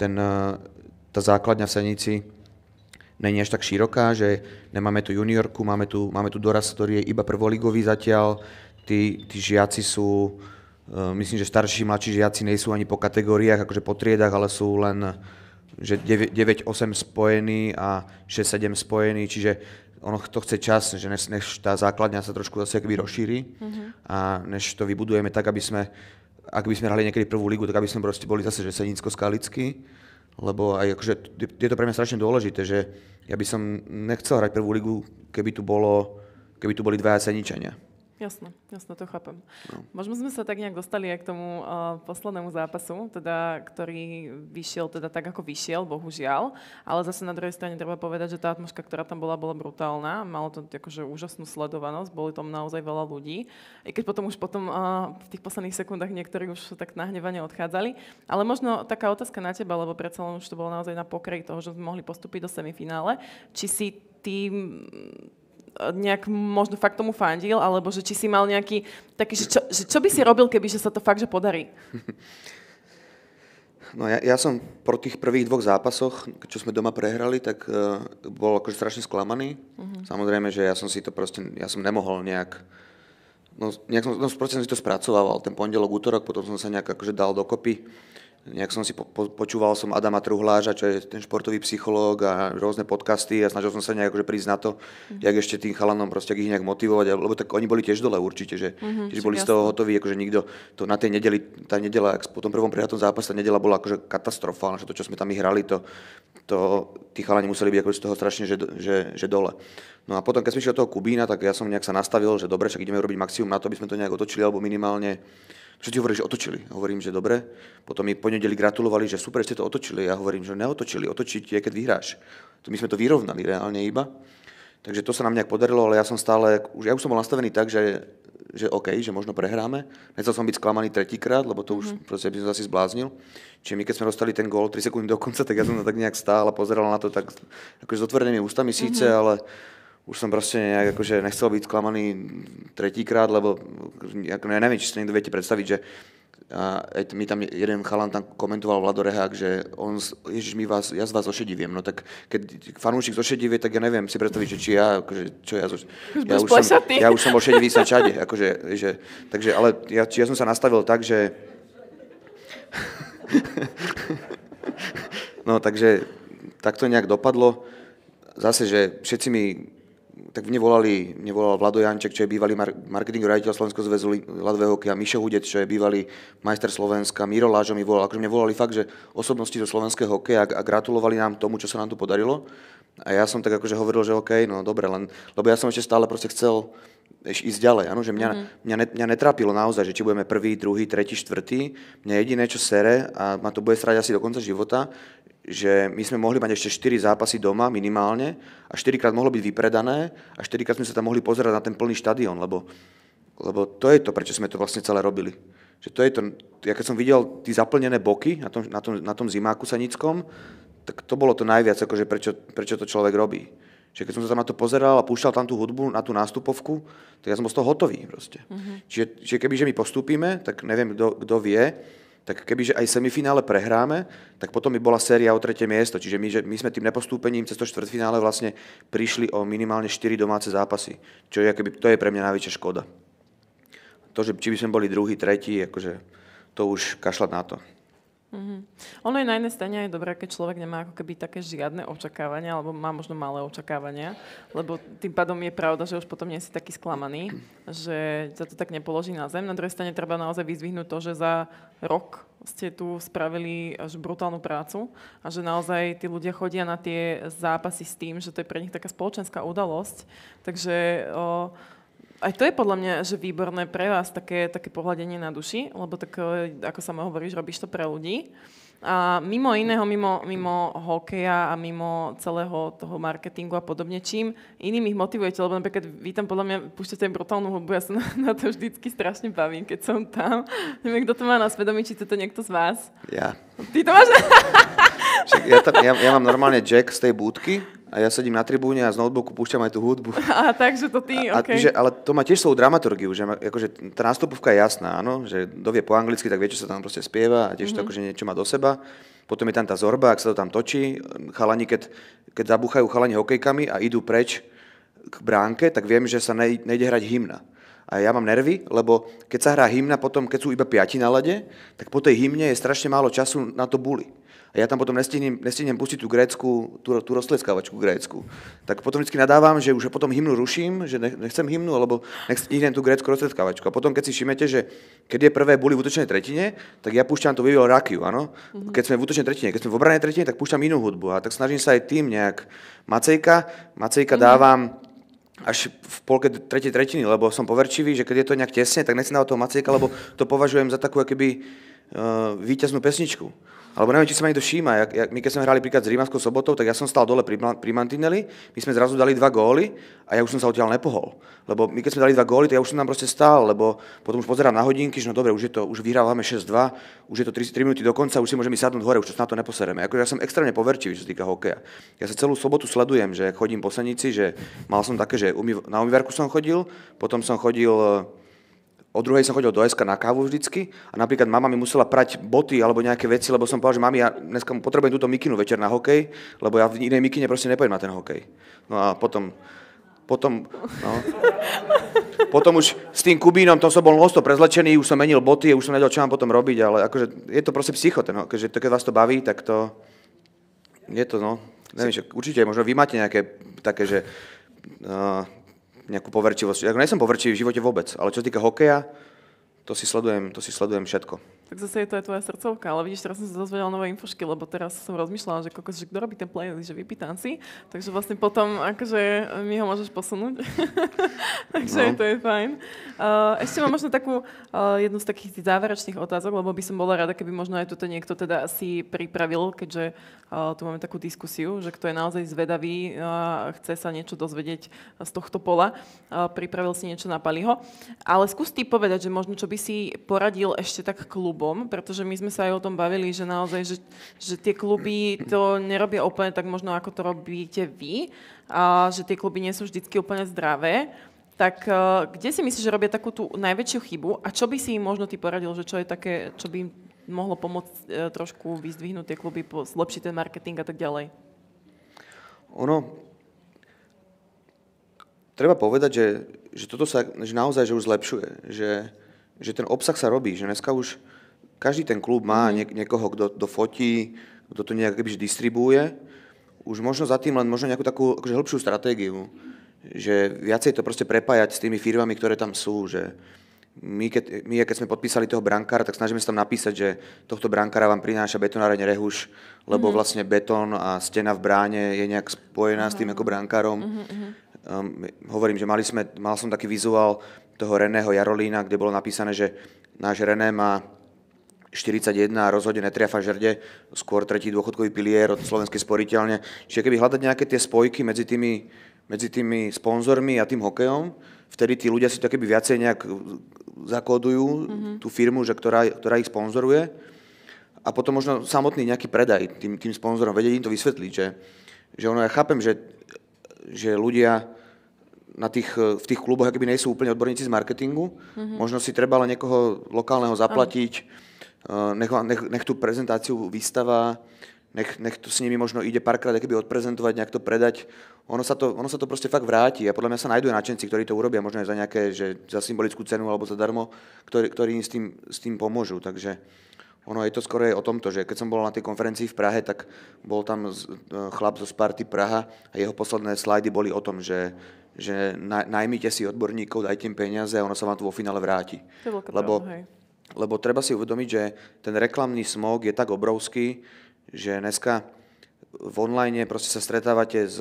ten, eh, tá základňa v Senici není až tak široká, že nemáme tu juniorku, máme tu, máme tu doraz, ktorý je iba prvoligový zatiaľ, tí, tí žiaci sú, eh, myslím, že starší, mladší žiaci nejsú ani po kategóriách, akože po triedách, ale sú len že 9-8 spojený a 6-7 spojený, čiže ono to chce čas, že než, než tá základňa sa trošku zase akoby rozšíri mm-hmm. a než to vybudujeme tak, aby sme, ak by sme hrali niekedy prvú ligu, tak aby sme proste boli zase, že senicko-skalický, lebo aj akože, je to pre mňa strašne dôležité, že ja by som nechcel hrať prvú ligu, keby tu bolo, keby tu boli dvaja seničania. Jasné, jasné, to chápem. No. Možno sme sa tak nejak dostali aj k tomu uh, poslednému zápasu, teda, ktorý vyšiel teda tak, ako vyšiel, bohužiaľ. Ale zase na druhej strane treba povedať, že tá atmosféra, ktorá tam bola, bola brutálna. Malo to akože úžasnú sledovanosť, boli tam naozaj veľa ľudí. I keď potom už potom uh, v tých posledných sekundách niektorí už tak nahnevane odchádzali. Ale možno taká otázka na teba, lebo predsa len už to bolo naozaj na pokraji toho, že sme mohli postúpiť do semifinále. Či si tým nejak možno fakt tomu fandil, alebo že či si mal nejaký taký, že čo, že čo by si robil, keby že sa to fakt, že podarí? *laughs* No ja, ja som po tých prvých dvoch zápasoch, čo sme doma prehrali, tak uh, bol akože strašne sklamaný. Uh-huh. Samozrejme, že ja som si to proste, ja som nemohol nejak, no nejak som, no som si to spracovával, ten pondelok, útorok, potom som sa nejak akože dal dokopy nejak som si po, po, počúval som Adama Truhláža, čo je ten športový psychológ a rôzne podcasty a snažil som sa nejak akože prísť na to, mm-hmm. jak ešte tým chalanom proste ak ich nejak motivovať, lebo tak oni boli tiež dole určite, že mm-hmm, tiež boli jasný. z toho hotoví, akože nikto, to na tej nedeli, tá nedela, po tom prvom prehratom zápase, tá nedela bola akože katastrofálna, že to, čo sme tam hrali, to, to tí chalani museli byť akože z toho strašne, že, že, že dole. No a potom, keď sme išli do toho Kubína, tak ja som nejak sa nastavil, že dobre, však ideme robiť maximum na to, aby sme to nejak otočili, alebo minimálne Všetci hovorili, že otočili. Hovorím, že dobre. Potom mi ponedeli gratulovali, že super, ste to otočili. Ja hovorím, že neotočili. Otočiť je, keď vyhráš. To my sme to vyrovnali reálne iba. Takže to sa nám nejak podarilo, ale ja som stále, ja už som bol nastavený tak, že, že OK, že možno prehráme. Nechcel som byť sklamaný tretíkrát, lebo to už mm. proste by som zase zbláznil. Čiže my keď sme dostali ten gól 3 sekundy do konca, tak ja som tak nejak stál a pozeral na to tak akože s otvorenými ústami síce, mm. ale už som proste nejak akože nechcel byť zklamaný tretíkrát, lebo jako, no ne, nevím, či si niekto viete predstaviť, že a, e, mi tam jeden chalan tam komentoval Vlado Rehák, že on, ježiš, my vás, ja z vás ošediviem. No tak keď fanúšik zošedivie, tak ja neviem si predstaviť, že či ja, akože, čo ja, zoš... ja, už som, ja už som ošedivý sa čade. Akože, že, takže, ale ja, či ja som sa nastavil tak, že... *laughs* no takže tak to nejak dopadlo. Zase, že všetci mi tak mne volali, mne volal Vlado Janček, čo je bývalý marketing raditeľ Slovenského zväzu ľadového hokeja, Mišo Hudec, čo je bývalý majster Slovenska, Miro Lážo mi volal, akože mne volali fakt, že osobnosti zo slovenského hokeja a gratulovali nám tomu, čo sa nám tu podarilo. A ja som tak akože hovoril, že OK, no dobre, len, lebo ja som ešte stále proste chcel, ešte ísť ďalej. Ano? že mňa, mm. hmm mňa, mňa netrápilo naozaj, že či budeme prvý, druhý, tretí, štvrtý. Mňa jediné, čo sere, a ma to bude srať asi do konca života, že my sme mohli mať ešte 4 zápasy doma minimálne a 4 krát mohlo byť vypredané a 4 krát sme sa tam mohli pozerať na ten plný štadión, lebo, lebo to je to, prečo sme to vlastne celé robili. Že to je to, ja keď som videl tie zaplnené boky na tom, na tom, na tom zimáku sanickom, tak to bolo to najviac, akože prečo, prečo to človek robí. Čiže keď som sa na to pozeral a púšťal tam tú hudbu na tú nástupovku, tak ja som bol z toho hotový proste. Mm-hmm. Čiže, čiže keby, že my postúpime, tak neviem, kto vie, tak keby, že aj semifinále prehráme, tak potom by bola séria o tretie miesto. Čiže my, že my sme tým nepostúpením cez to štvrtfinále vlastne prišli o minimálne 4 domáce zápasy. Čo je, keby, to je pre mňa najväčšia škoda. To, že či by sme boli druhý, tretí, akože to už kašľať na to. Mm-hmm. Ono je na jednej strane aj dobré, keď človek nemá ako keby také žiadne očakávania, alebo má možno malé očakávania, lebo tým pádom je pravda, že už potom nie si taký sklamaný, že sa to tak nepoloží na zem. Na druhej strane treba naozaj vyzvihnúť to, že za rok ste tu spravili až brutálnu prácu a že naozaj tí ľudia chodia na tie zápasy s tým, že to je pre nich taká spoločenská udalosť. Takže... Oh, aj to je podľa mňa, že výborné pre vás také, také pohľadenie na duši, lebo tak, e, ako sa hovoríš, robíš to pre ľudí. A mimo iného, mimo, mimo hokeja a mimo celého toho marketingu a podobne, čím iným ich motivujete, lebo napríklad vy tam podľa mňa púšťate brutálnu hudbu, ja sa na, na to vždycky strašne bavím, keď som tam. Neviem, kto to má na svedomí, či to niekto z vás. Ja. Ty to máš... ja, tam, ja, ja mám normálne jack z tej búdky a ja sedím na tribúne a z notebooku púšťam aj tú hudbu. *laughs* A takže to ty, a, okay. že, Ale to má tiež svoju dramaturgiu, že akože, tá nástupovka je jasná, áno, že kto vie po anglicky, tak vie, čo sa tam proste spieva a tiež mm-hmm. to mhm. akože niečo má do seba. Potom je tam tá zorba, ak sa to tam točí. Chalani, keď, keď zabúchajú chalani hokejkami a idú preč k bránke, tak viem, že sa nejde hrať hymna. A ja mám nervy, lebo keď sa hrá hymna potom, keď sú iba piati na lade, tak po tej hymne je strašne málo času na to buli a ja tam potom nestihnem, nestihnem pustiť tú grécku, tú, tú roztleskávačku grécku. Tak potom vždy nadávam, že už potom hymnu ruším, že nechcem hymnu, alebo nechcem tú grécku roztleskávačku. A potom, keď si všimnete, že keď je prvé boli v útočnej tretine, tak ja púšťam to vyvíjel rakiu, áno? Mhm. Keď sme v útočnej tretine, keď sme v obranej tretine, tak púšťam inú hudbu. A tak snažím sa aj tým nejak Macejka, Macejka mhm. dávam až v polke tretej tretiny, lebo som poverčivý, že keď je to nejak tesne, tak nechcem dávať toho Macejka, lebo to považujem za takú akoby uh, víťaznú pesničku alebo neviem, či sa ma to všíma, ja, ja, my keď sme hrali príklad s Rímavskou sobotou, tak ja som stal dole pri, pri Mantinelli, my sme zrazu dali dva góly a ja už som sa odtiaľ nepohol. Lebo my keď sme dali dva góly, tak ja už som tam proste stál, lebo potom už pozerám na hodinky, že no dobre, už je to, už vyhrávame 6-2, už je to 3, 3 minúty do konca, už si môžeme sadnúť hore, už to na to neposereme. Ako, ja som extrémne poverčivý, čo sa týka hokeja. Ja sa celú sobotu sledujem, že chodím po senici, že mal som také, že na umývarku som chodil, potom som chodil O druhej som chodil do SK na kávu vždycky a napríklad mama mi musela prať boty alebo nejaké veci, lebo som povedal, že mami, ja dneska potrebujem túto mikinu večer na hokej, lebo ja v inej mikine proste nepojem na ten hokej. No a potom, potom, no. *laughs* potom už s tým Kubínom, to som bol hosto prezlečený, už som menil boty, už som nevedel, čo mám potom robiť, ale akože je to proste psycho ten hokej, že to, keď vás to baví, tak to, je to no, neviem, si... určite, možno vy máte nejaké také, že uh, nejakú poverčivosť. Ja nie som poverčivý v živote vôbec, ale čo sa týka hokeja, to si sledujem, to si sledujem všetko. Tak zase je to aj tvoja srdcovka, ale vidíš, teraz som sa dozvedela nové infošky, lebo teraz som rozmýšľala, že kokos, že kto robí ten playlist, že vypýtam si, takže vlastne potom akože mi ho môžeš posunúť. *laughs* takže no. to je fajn. Uh, ešte mám možno takú uh, jednu z takých záverečných otázok, lebo by som bola rada, keby možno aj toto niekto teda asi pripravil, keďže uh, tu máme takú diskusiu, že kto je naozaj zvedavý a uh, chce sa niečo dozvedieť z tohto pola, uh, pripravil si niečo na Paliho. Ale skús ty povedať, že možno čo by si poradil ešte tak klub klubom, pretože my sme sa aj o tom bavili, že naozaj, že, že tie kluby to nerobia úplne tak možno, ako to robíte vy, a že tie kluby nie sú vždy úplne zdravé. Tak e, kde si myslíš, že robia takú tú najväčšiu chybu a čo by si im možno ty poradil, že čo je také, čo by im mohlo pomôcť e, trošku vyzdvihnúť tie kluby, zlepšiť ten marketing a tak ďalej? Ono, treba povedať, že, že toto sa že naozaj že už zlepšuje, že, že ten obsah sa robí, že dneska už každý ten klub má niekoho, kto, to fotí, kto to nejak kebyže distribuuje. Už možno za tým len možno nejakú takú akože hĺbšiu stratégiu, že viacej to proste prepájať s tými firmami, ktoré tam sú, že my keď, my, keď sme podpísali toho brankára, tak snažíme sa tam napísať, že tohto brankára vám prináša betonáreň Rehuš, lebo mm-hmm. vlastne betón a stena v bráne je nejak spojená mm-hmm. s tým ako brankárom. Mm-hmm. Um, hovorím, že mali sme, mal som taký vizuál toho Reného Jarolína, kde bolo napísané, že náš René má 41 a rozhodne netriafa žerde, skôr tretí dôchodkový pilier od slovenskej sporiteľne. Čiže keby hľadať nejaké tie spojky medzi tými, medzi tými sponzormi a tým hokejom, vtedy tí ľudia si to keby viacej nejak zakódujú, mm-hmm. tú firmu, že ktorá, ktorá ich sponzoruje. A potom možno samotný nejaký predaj tým, tým sponzorom, vedieť im to vysvetliť, že, že ono ja chápem, že, že ľudia na tých, v tých kluboch akoby nie sú úplne odborníci z marketingu, mm-hmm. možno si treba len niekoho lokálneho zaplatiť. Eh, nech, nech, nech tú prezentáciu vystava, nech, nech to s nimi možno ide párkrát keby odprezentovať, nejak to predať. Ono sa to, ono sa to proste fakt vráti a podľa mňa sa nájdú načenci, ktorí to urobia, možno aj za nejaké, že za symbolickú cenu alebo zadarmo, ktorí, ktorí im s tým, s tým pomôžu. Takže ono je to skoro aj o tomto, že keď som bol na tej konferencii v Prahe, tak bol tam chlap zo Sparty Praha a jeho posledné slajdy boli o tom, že, že najmite si odborníkov, dajte im peniaze a ono sa vám tu vo finále vráti. To Lebo, hej lebo treba si uvedomiť, že ten reklamný smog je tak obrovský, že dneska v online proste sa stretávate s,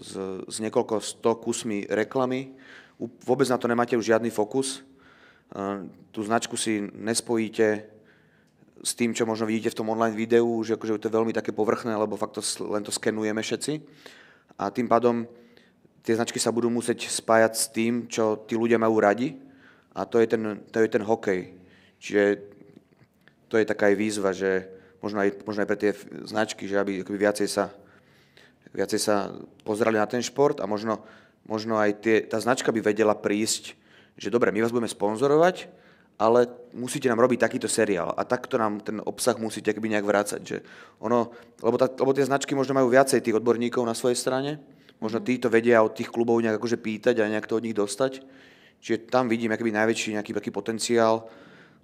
s, s niekoľko sto kusmi reklamy, vôbec na to nemáte už žiadny fokus, e, tú značku si nespojíte s tým, čo možno vidíte v tom online videu, že akože to je veľmi také povrchné, lebo fakt to, len to skenujeme všetci. A tým pádom tie značky sa budú musieť spájať s tým, čo tí ľudia majú radi. A to je ten, to je ten hokej. Čiže to je taká aj výzva, že možno aj, možno aj pre tie značky, že aby akoby viacej sa, viacej sa pozerali na ten šport a možno, možno aj tie, tá značka by vedela prísť, že dobre, my vás budeme sponzorovať, ale musíte nám robiť takýto seriál a takto nám ten obsah musíte akoby nejak vrácať. Že ono, lebo, tá, lebo tie značky možno majú viacej tých odborníkov na svojej strane, možno tí to vedia od tých klubov nejak akože pýtať a nejak to od nich dostať. Čiže tam vidím akoby najväčší nejaký potenciál,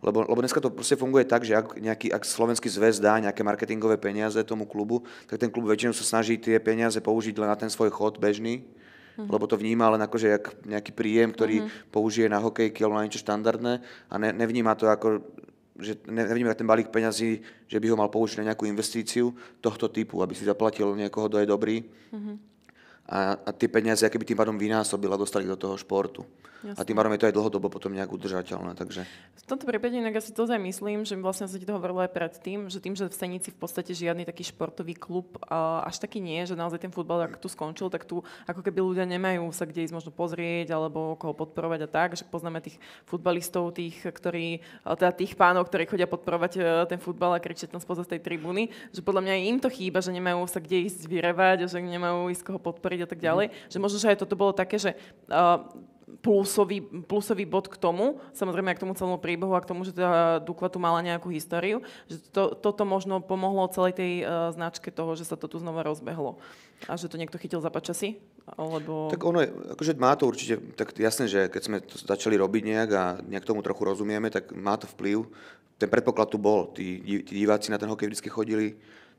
lebo, lebo dneska to proste funguje tak, že ak, nejaký, ak slovenský zväz dá nejaké marketingové peniaze tomu klubu, tak ten klub väčšinou sa snaží tie peniaze použiť len na ten svoj chod bežný, Mm-hmm. lebo to vníma len že jak nejaký príjem, ktorý mm-hmm. použije na hokejky alebo na niečo štandardné a ne, nevníma to ako že nevníma ten balík peňazí, že by ho mal použiť na nejakú investíciu tohto typu, aby si zaplatil niekoho, kto je dobrý. Mm-hmm. A, a tie peniaze, by tým pádom vynásobil a dostali do toho športu. Jasne. a tým pádom je to aj dlhodobo potom nejak udržateľné. Takže... V tomto prípade inak si to myslím, že vlastne sa ti to hovorilo aj predtým, že tým, že v Senici v podstate žiadny taký športový klub uh, až taký nie, že naozaj ten futbal, ak tu skončil, tak tu ako keby ľudia nemajú sa kde ísť možno pozrieť alebo koho podporovať a tak, že poznáme tých futbalistov, tých, ktorí, teda tých pánov, ktorí chodia podporovať e, ten futbal a kričať tam spoza tej tribúny, že podľa mňa im to chýba, že nemajú sa kde ísť vyrevať a že nemajú ísť koho podporiť a tak mhm. ďalej. Mm. Že možno, že aj toto bolo také, že uh, plusový, plusový bod k tomu, samozrejme k tomu celému príbehu a k tomu, že teda Dukla tu mala nejakú históriu, že to, toto možno pomohlo celej tej uh, značke toho, že sa to tu znova rozbehlo a že to niekto chytil za pačasy? Alebo... Tak ono je, akože má to určite, tak jasné, že keď sme to začali robiť nejak a nejak tomu trochu rozumieme, tak má to vplyv. Ten predpoklad tu bol, tí, tí diváci na ten hokej vždy chodili,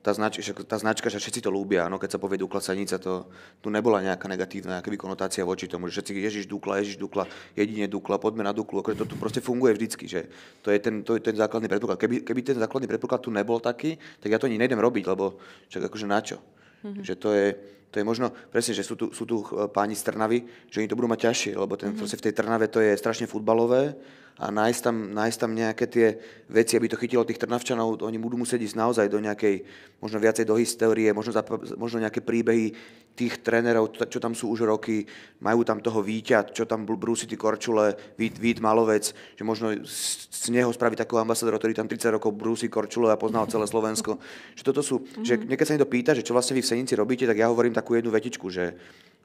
tá, znač- že tá značka, že všetci to ľúbia, no keď sa povie Dukla Sanica, to tu nebola nejaká negatívna nejaká konotácia voči tomu, že všetci Ježiš Dukla, Ježiš Dukla, jedine Dukla, poďme na Duklu, akože to tu proste funguje vždycky, že to je ten, to je ten základný predpoklad. Keby, keby ten základný predpoklad tu nebol taký, tak ja to ani nejdem robiť, lebo čak akože na čo? Mm-hmm. Že to je, to je možno, presne, že sú tu, sú tu e, páni z Trnavy, že oni to budú mať ťažšie, lebo ten, mm-hmm. v tej Trnave to je strašne futbalové a nájsť tam, nájsť tam nejaké tie veci, aby to chytilo tých Trnavčanov, oni budú musieť ísť naozaj do nejakej, možno viacej do histórie, možno, možno nejaké príbehy tých trénerov, čo tam sú už roky, majú tam toho Víťa, čo tam brúsi tí Korčule, Vít, Vít Malovec, že možno z neho spraviť takého ambasadora, ktorý tam 30 rokov brúsi Korčule a poznal celé Slovensko. že toto sú, že niekedy mhm. sa niekto pýta, že čo vlastne vy v Senici robíte, tak ja hovorím takú jednu vetičku, že,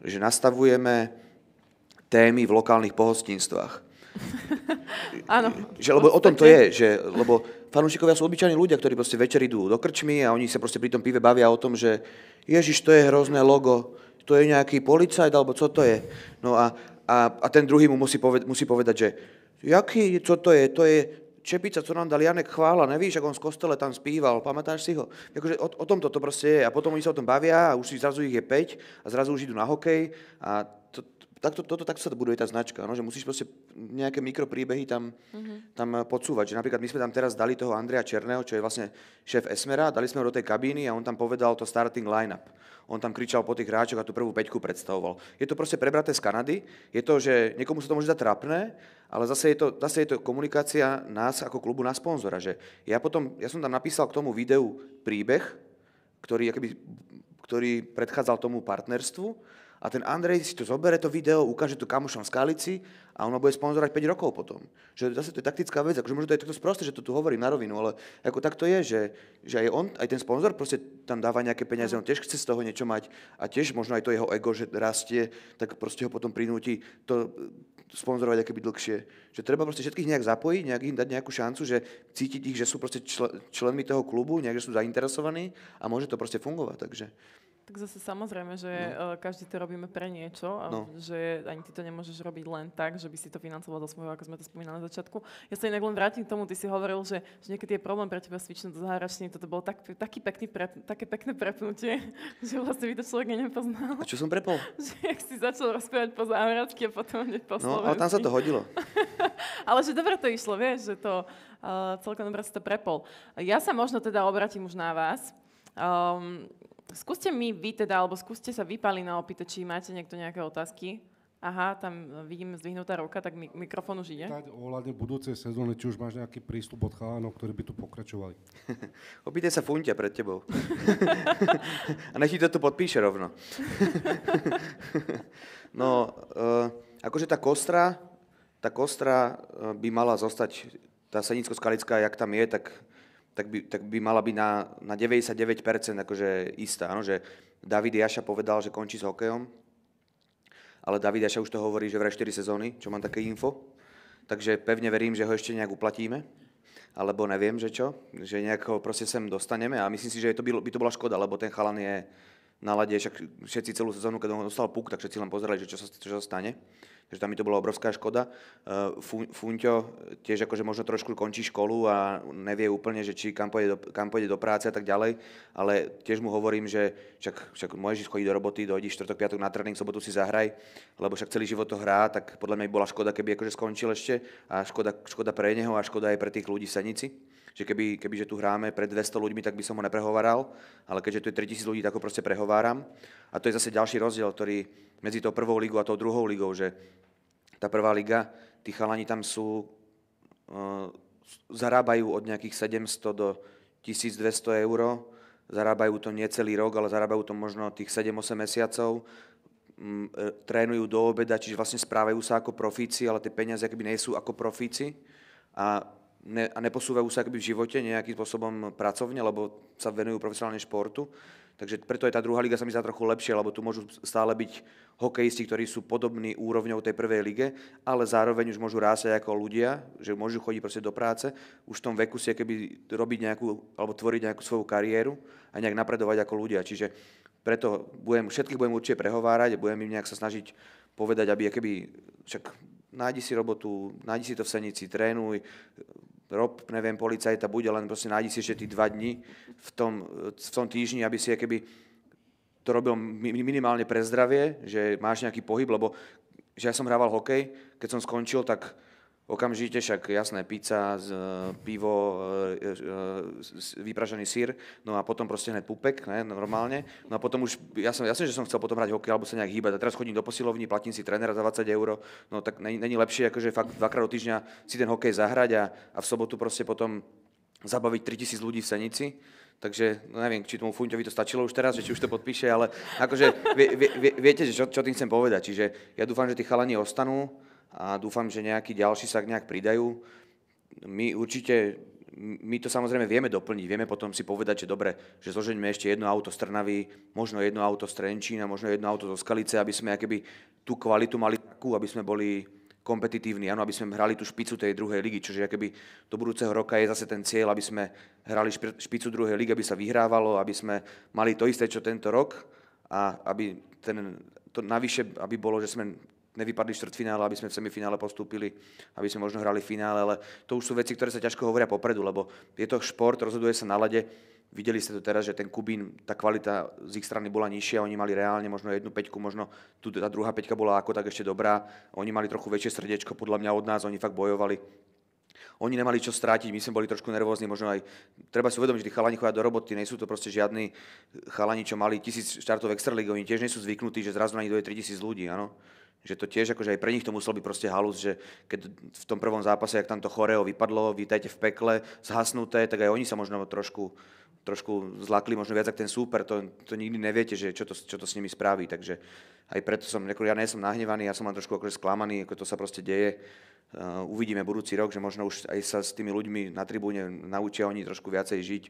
že nastavujeme témy v lokálnych pohostinstvách *laughs* Áno. Že, lebo o tom to je, že, lebo fanúšikovia sú obyčajní ľudia, ktorí proste večer idú do krčmy a oni sa proste pri tom pive bavia o tom, že Ježiš, to je hrozné logo, to je nejaký policajt, alebo co to je. No a, a, a ten druhý mu musí, poved, musí povedať, že jaký, co to je, to je čepica, co nám dal Janek Chvála, nevíš, ako on z kostele tam spíval, pamätáš si ho? Jakože o, o tomto to proste je. A potom oni sa o tom bavia a už si zrazu ich je 5 a zrazu už idú na hokej a to, takto, toto, takto sa buduje tá značka, no? že musíš proste nejaké mikropríbehy tam, uh-huh. tam eh, podsúvať. Že napríklad my sme tam teraz dali toho Andrea Černého, čo je vlastne šéf Esmera, dali sme ho do tej kabíny a on tam povedal to starting lineup. On tam kričal po tých hráčoch a tú prvú peťku predstavoval. Je to proste prebraté z Kanady, je to, že niekomu sa to môže dať trapné, ale zase je, to, zase je to komunikácia nás ako klubu na sponzora. Že ja, potom, ja som tam napísal k tomu videu príbeh, ktorý, akoby, ktorý predchádzal tomu partnerstvu a ten Andrej si to zobere, to video, ukáže to kamošom v Skalici a on ma bude sponzorovať 5 rokov potom. Že zase to je taktická vec, akože možno to je takto sprosté, že to tu hovorím na rovinu, ale ako tak to je, že, že aj on, aj ten sponzor proste tam dáva nejaké peniaze, on tiež chce z toho niečo mať a tiež možno aj to jeho ego, že rastie, tak proste ho potom prinúti to sponzorovať by dlhšie. Že treba proste všetkých nejak zapojiť, nejak im dať nejakú šancu, že cítiť ich, že sú proste čl- členmi toho klubu, nejak, že sú zainteresovaní a môže to proste fungovať. Takže tak zase samozrejme, že no. Eh, každý to robíme pre niečo a no. že ani ty to nemôžeš robiť len tak, že by si to financoval zo svojho, ako sme to spomínali na začiatku. Ja sa inak len vrátim k tomu, ty si hovoril, že, že niekedy je problém pre teba svičnúť do zahraničí. Toto bolo tak, taký pekný pre, také pekné prepnutie, *laughs* že vlastne by to človek nepoznal. A čo som prepol? *laughs* že ak si začal rozprávať po záhradky a potom hneď po No, ale tam sa to hodilo. *laughs* ale že dobre to išlo, vieš, že to uh, celkom dobre si to prepol. Ja sa možno teda obratím už na vás. Um, Skúste mi vy teda, alebo skúste sa vypali na opýtať, či máte niekto nejaké otázky. Aha, tam vidím zdvihnutá ruka, tak mi- mikrofon už ide. Tak ohľadne budúcej sezóny, či už máš nejaký prístup od chalánov, ktorí by tu pokračovali. *laughs* Opýtaj sa Funtia pred tebou. *laughs* a nech ti to tu podpíše rovno. *laughs* no, uh, akože tá kostra, tá kostra eh, by mala zostať, tá senicko-skalická, jak tam je, tak tak by, tak by mala byť na, na 99% akože istá. Áno, že David Jaša povedal, že končí s hokejom, ale David Jaša už to hovorí, že vraj 4 sezóny, čo mám také info. Takže pevne verím, že ho ešte nejak uplatíme, alebo neviem, že čo, že nejak ho proste sem dostaneme a myslím si, že to by, by to bola škoda, lebo ten chalan je na lade, však všetci celú sezónu, keď on dostal puk, tak všetci len pozerali, že čo sa, čo sa stane Takže tam mi to bola obrovská škoda. E, Funťo tiež akože možno trošku končí školu a nevie úplne, že či kam pôjde do, kam pôjde do práce a tak ďalej, ale tiež mu hovorím, že však, však môžeš chodiť do roboty, dojdi čtvrtok, piatok na tréning, sobotu si zahraj, lebo však celý život to hrá, tak podľa mňa by bola škoda, keby akože skončil ešte a škoda, škoda pre neho a škoda aj pre tých ľudí v Senici že keby, že tu hráme pred 200 ľuďmi, tak by som ho neprehovaral, ale keďže tu je 3000 ľudí, tak ho proste prehováram. A to je zase ďalší rozdiel, ktorý medzi tou prvou ligou a tou druhou ligou, že tá prvá liga, tí chalani tam sú, e, zarábajú od nejakých 700 do 1200 eur, zarábajú to nie celý rok, ale zarábajú to možno tých 7-8 mesiacov, mm, eh, trénujú do obeda, čiže vlastne správajú sa ako profíci, ale tie peniaze akoby nie sú ako profíci. A ne, a neposúvajú sa akoby v živote nejakým spôsobom pracovne, lebo sa venujú profesionálne športu. Takže preto je tá druhá liga sa mi zdá trochu lepšie, lebo tu môžu stále byť hokejisti, ktorí sú podobní úrovňou tej prvej lige, ale zároveň už môžu rásať ako ľudia, že môžu chodiť proste do práce, už v tom veku si keby robiť nejakú, alebo tvoriť nejakú svoju kariéru a nejak napredovať ako ľudia. Čiže preto budem, všetkých budem určite prehovárať, budem im nejak sa snažiť povedať, aby keby, však nájdi si robotu, nájdi si to v senici, trénuj, rob, neviem, policajta, bude len proste nájdi si ešte tí dva dni. v tom, v tom týždni, aby si keby to robil minimálne pre zdravie, že máš nejaký pohyb, lebo že ja som hrával hokej, keď som skončil, tak Okamžite však jasné, pizza, e, pivo, e, e, vypražený sír, no a potom proste hneď pupek, ne, normálne. No a potom už, ja som, jasne, že som chcel potom hrať hokej alebo sa nejak hýbať. A teraz chodím do posilovní, platím si trénera za 20 eur, no tak není, lepšie, akože fakt dvakrát do týždňa si ten hokej zahrať a, a v sobotu proste potom zabaviť 3000 ľudí v Senici. Takže no neviem, či tomu Funťovi to stačilo už teraz, že či už to podpíše, ale akože vie, vie, vie, viete, čo, čo tým chcem povedať. Čiže ja dúfam, že tí chalani ostanú, a dúfam, že nejakí ďalší sa nejak pridajú. My určite, my to samozrejme vieme doplniť, vieme potom si povedať, že dobre, že zloženíme ešte jedno auto z Trnavy, možno jedno auto z Trenčína, možno jedno auto zo Skalice, aby sme akéby tú kvalitu mali takú, aby sme boli kompetitívni, áno, aby sme hrali tú špicu tej druhej ligy, čiže akéby do budúceho roka je zase ten cieľ, aby sme hrali špicu druhej ligy, aby sa vyhrávalo, aby sme mali to isté, čo tento rok a aby ten, to navyše, aby bolo, že sme nevypadli štvrtfinále, aby sme v semifinále postúpili, aby sme možno hrali v finále, ale to už sú veci, ktoré sa ťažko hovoria popredu, lebo je to šport, rozhoduje sa na lade. Videli ste to teraz, že ten Kubín, tá kvalita z ich strany bola nižšia, oni mali reálne možno jednu peťku, možno tu, tá druhá peťka bola ako tak ešte dobrá, oni mali trochu väčšie srdiečko podľa mňa od nás, oni fakt bojovali. Oni nemali čo strátiť, my sme boli trošku nervózni, možno aj, treba si uvedomiť, že tí chalani chodia do roboty, nie sú to proste žiadni chalani, čo mali tisíc štartov extraligy, oni tiež nie sú zvyknutí, že zrazu na nich doje 3000 ľudí, áno že to tiež akože aj pre nich to musel byť proste halus, že keď v tom prvom zápase, jak tam to choreo vypadlo, vítajte v pekle, zhasnuté, tak aj oni sa možno trošku, trošku zlakli, možno viac ako ten súper, to, to nikdy neviete, že čo to, čo to s nimi spraví, takže aj preto som, ja nie som nahnevaný, ja som len trošku akože sklamaný, ako to sa proste deje, uh, uvidíme budúci rok, že možno už aj sa s tými ľuďmi na tribúne naučia oni trošku viacej žiť,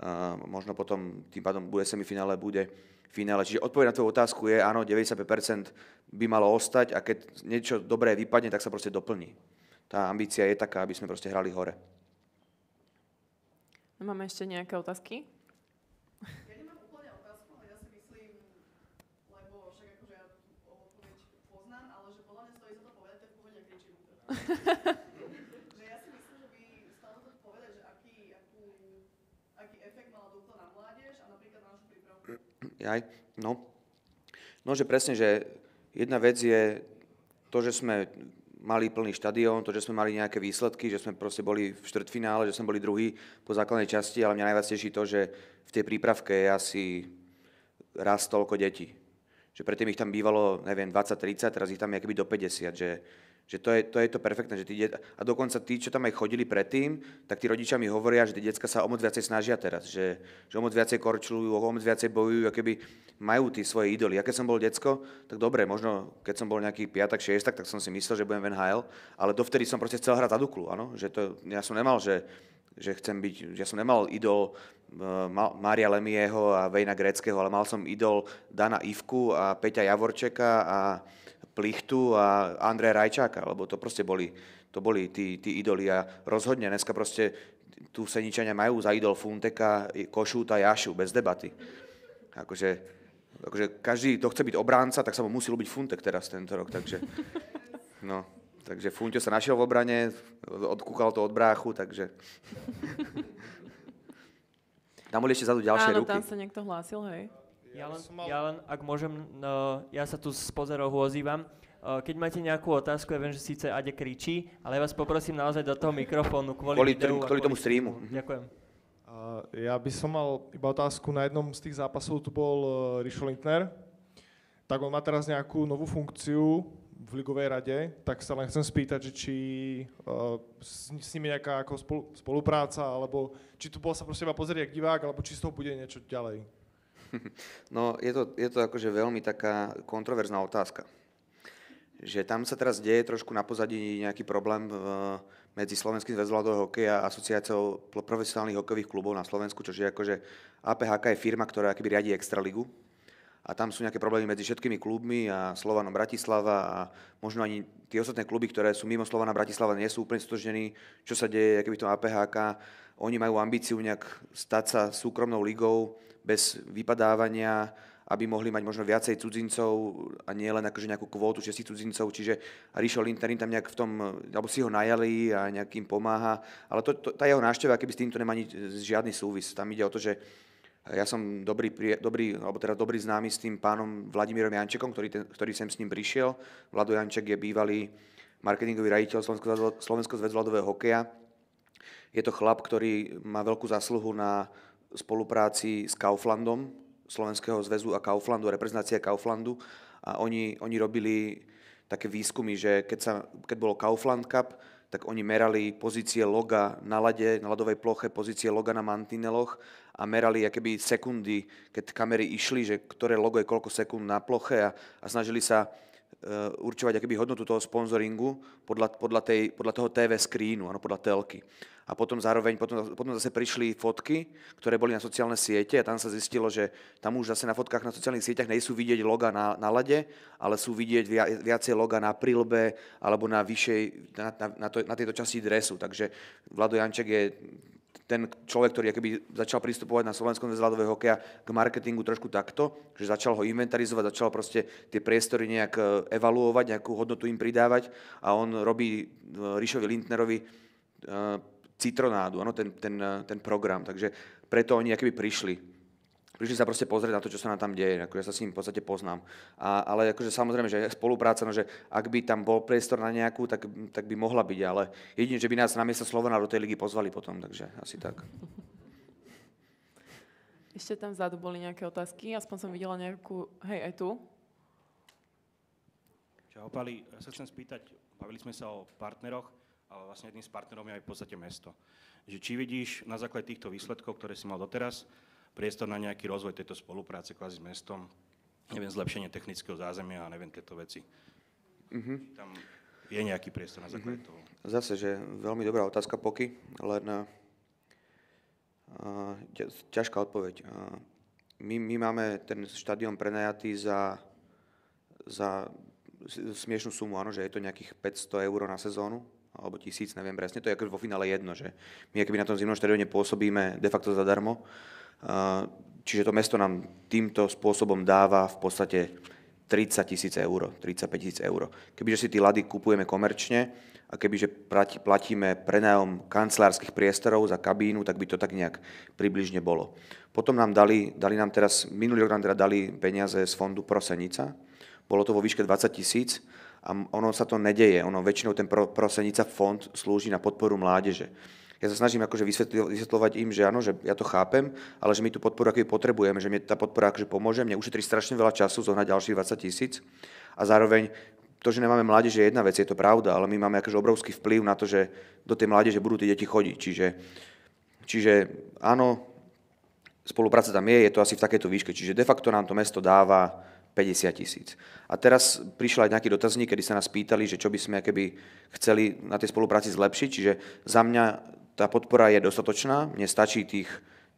uh, možno potom tým pádom bude semifinále, bude finále. Čiže odpoveď na tvoju otázku je, áno, 95% by malo ostať a keď niečo dobré vypadne, tak sa proste doplní. Tá ambícia je taká, aby sme proste hrali hore. No, máme ešte nejaké otázky? že ja si myslím, že by stalo to povedať, že aký, akú, aký efekt mala dúplň Jaj, no. No, že presne, že jedna vec je to, že sme mali plný štadión, to, že sme mali nejaké výsledky, že sme proste boli v štvrtfinále, že sme boli druhý po základnej časti, ale mňa najviac teší to, že v tej prípravke je asi raz toľko detí že predtým ich tam bývalo, neviem, 20-30, teraz ich tam je akoby do 50, že, že to, je, to je to perfektné. Že tí de- a dokonca tí, čo tam aj chodili predtým, tak tí rodičia mi hovoria, že tie decka sa o moc viacej snažia teraz, že, že o moc viacej korčľujú, o moc viacej bojujú, a keby majú tí svoje idoly. Ja keď som bol decko, tak dobre, možno keď som bol nejaký 5 6 tak som si myslel, že budem v NHL, ale dovtedy som proste chcel hrať za Duklu, áno? Že to, ja som nemal, že že chcem byť, ja som nemal idol eh, Mária Lemieho a Vejna Greckého, ale mal som idol Dana Ivku a Peťa Javorčeka a Plichtu a Andreja Rajčáka, lebo to proste boli, to boli tí, tí idoli a rozhodne dneska proste tu Seničania majú za idol Funteka, Košúta, Jašu, bez debaty. Akože, akože každý, kto chce byť obránca, tak sa mu musí ľúbiť Funtek teraz tento rok, takže no. Takže Funťo sa našiel v obrane, odkúkal to od bráchu, takže... *laughs* tam boli ešte zadu ďalšie Áno, ruky. tam sa niekto hlásil, hej. Ja len, ja len ak môžem, no, ja sa tu z pozerov ozývam. E, keď máte nejakú otázku, ja viem, že síce Ade kričí, ale ja vás poprosím naozaj do toho mikrofónu kvôli, kvôli, videu, kvôli, kvôli tomu streamu. Mhm. Ďakujem. Uh, ja by som mal iba otázku, na jednom z tých zápasov tu bol uh, e, Rišo Lintner, tak on má teraz nejakú novú funkciu, v Ligovej rade, tak sa len chcem spýtať, že či uh, s, s nimi nejaká ako spolu, spolupráca, alebo či tu bol sa proste iba pozrieť divák, alebo či z toho bude niečo ďalej. *laughs* No, je to, je to akože veľmi taká kontroverzná otázka. Že tam sa teraz deje trošku na pozadí nejaký problém v, eh, medzi Slovenským zväzom hokeja a asociáciou profesionálnych hokejových klubov na Slovensku, čo je akože APHK je firma, ktorá akýby riadi Extraligu, a tam sú nejaké problémy medzi všetkými klubmi a Slovanom Bratislava a možno ani tie ostatné kluby, ktoré sú mimo Slovana Bratislava, nie sú úplne stotožnení, čo sa deje, by to APHK. Oni majú ambíciu nejak stať sa súkromnou ligou bez vypadávania, aby mohli mať možno viacej cudzincov a nie len akože nejakú kvótu šestich cudzincov, čiže Rišo Linterin tam nejak v tom, alebo si ho najali a nejakým pomáha, ale to, to, tá jeho návšteva keby s týmto nemá žiadny súvis. Tam ide o to, že ja som dobrý, dobrý, alebo teda dobrý známy s tým pánom Vladimírom Jančekom, ktorý, ten, ktorý sem s ním prišiel. Vlado Janček je bývalý marketingový raditeľ Slovensko, Slovensko zväz ľadového hokeja. Je to chlap, ktorý má veľkú zasluhu na spolupráci s Kauflandom, Slovenského zväzu a Kauflandu, reprezentácia Kauflandu. A oni, oni robili také výskumy, že keď, sa, keď bolo Kaufland Cup, tak oni merali pozície loga na lade, na ľadovej ploche, pozície loga na mantineloch a merali akéby sekundy, keď kamery išli, že ktoré logo je koľko sekúnd na ploche a, a snažili sa e, určovať akéby hodnotu toho sponzoringu podľa, podľa, podľa toho TV screenu, áno, podľa telky. A potom zároveň, potom, potom zase prišli fotky, ktoré boli na sociálne siete a tam sa zistilo, že tam už zase na fotkách na sociálnych sieťach nejsú vidieť loga na, na lade, ale sú vidieť via, viacej loga na prilbe alebo na, vyšej, na, na, na, to, na tejto časti dresu. Takže Vlado Janček je ten človek, ktorý akoby začal pristupovať na Slovenskom zväzladového hokeja k marketingu trošku takto, že začal ho inventarizovať, začal proste tie priestory nejak e, evaluovať, nejakú hodnotu im pridávať a on robí e, Ríšovi Lindnerovi e, citronádu, ano, ten, ten, ten program. Takže preto oni akoby prišli prišli sa proste pozrieť na to, čo sa nám tam deje. Ako ja sa s ním v podstate poznám. A, ale akože samozrejme, že spolupráca, no, že ak by tam bol priestor na nejakú, tak, tak by mohla byť, ale jedine, že by nás na miesto Slovana do tej ligy pozvali potom, takže asi tak. *laughs* Ešte tam vzadu boli nejaké otázky, aspoň som videla nejakú, hej, aj tu. Čau, Pali, ja sa chcem spýtať, bavili sme sa o partneroch, ale vlastne jedným z partnerov je aj v podstate mesto. Že či vidíš na základe týchto výsledkov, ktoré si mal doteraz, priestor na nejaký rozvoj tejto spolupráce kvázi s mestom, neviem, zlepšenie technického zázemia a neviem tieto veci. Mm-hmm. Tam je nejaký priestor na základe mm-hmm. toho. Zase, že veľmi dobrá otázka poky, len na eh, ťažká odpoveď. Eh, my, my máme ten štadión prenajatý za, za smiešnú sumu, áno, že je to nejakých 500 eur na sezónu, alebo tisíc, neviem presne, to je ako vo finále jedno, že my akoby na tom zimnom štadióne pôsobíme de facto zadarmo, Čiže to mesto nám týmto spôsobom dáva v podstate 30 tisíc eur, 35 tisíc eur. Kebyže si tí lady kupujeme komerčne a kebyže platíme prenájom kancelárskych priestorov za kabínu, tak by to tak nejak približne bolo. Potom nám dali, dali nám teraz, minulý rok nám teda dali peniaze z fondu Prosenica, bolo to vo výške 20 tisíc a ono sa to nedeje, ono väčšinou ten Prosenica fond slúži na podporu mládeže ja sa snažím akože vysvetľovať im, že áno, že ja to chápem, ale že my tú podporu akoby potrebujeme, že mi tá podpora akože pomôže, mne ušetrí strašne veľa času zohnať ďalších 20 tisíc a zároveň to, že nemáme mládež je jedna vec, je to pravda, ale my máme akože obrovský vplyv na to, že do tej mládeže budú tie deti chodiť. Čiže, čiže áno, spolupráca tam je, je to asi v takejto výške. Čiže de facto nám to mesto dáva 50 tisíc. A teraz prišiel aj nejaký dotazník, kedy sa nás pýtali, že čo by sme keby chceli na tej spolupráci zlepšiť, čiže za mňa tá podpora je dostatočná, mne stačí, tých,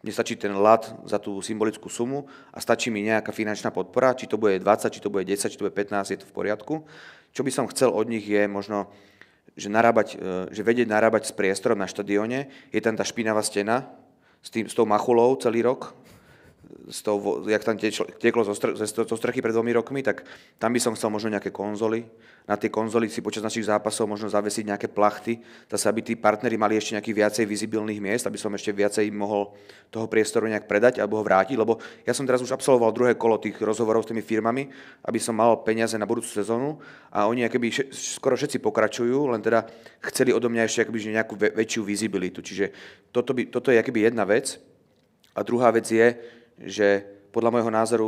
mne stačí ten lat za tú symbolickú sumu a stačí mi nejaká finančná podpora, či to bude 20, či to bude 10, či to bude 15, je to v poriadku. Čo by som chcel od nich je možno, že, narábať, e, že vedieť narábať s priestorom na štadióne, je tam tá špinavá stena s, tým, s tou machulou celý rok, s tou, jak tam tieklo zo, stre, zo strechy pred dvomi rokmi, tak tam by som chcel možno nejaké konzoly. Na tie konzoly si počas našich zápasov možno zavesiť nejaké plachty, zase aby tí partneri mali ešte nejakých viacej vizibilných miest, aby som ešte viacej mohol toho priestoru nejak predať alebo ho vrátiť, lebo ja som teraz už absolvoval druhé kolo tých rozhovorov s tými firmami, aby som mal peniaze na budúcu sezónu a oni akoby skoro všetci pokračujú, len teda chceli odo mňa ešte akoby nejakú väčšiu vizibilitu. Čiže toto, by, toto je akoby jedna vec. A druhá vec je, že podľa môjho názoru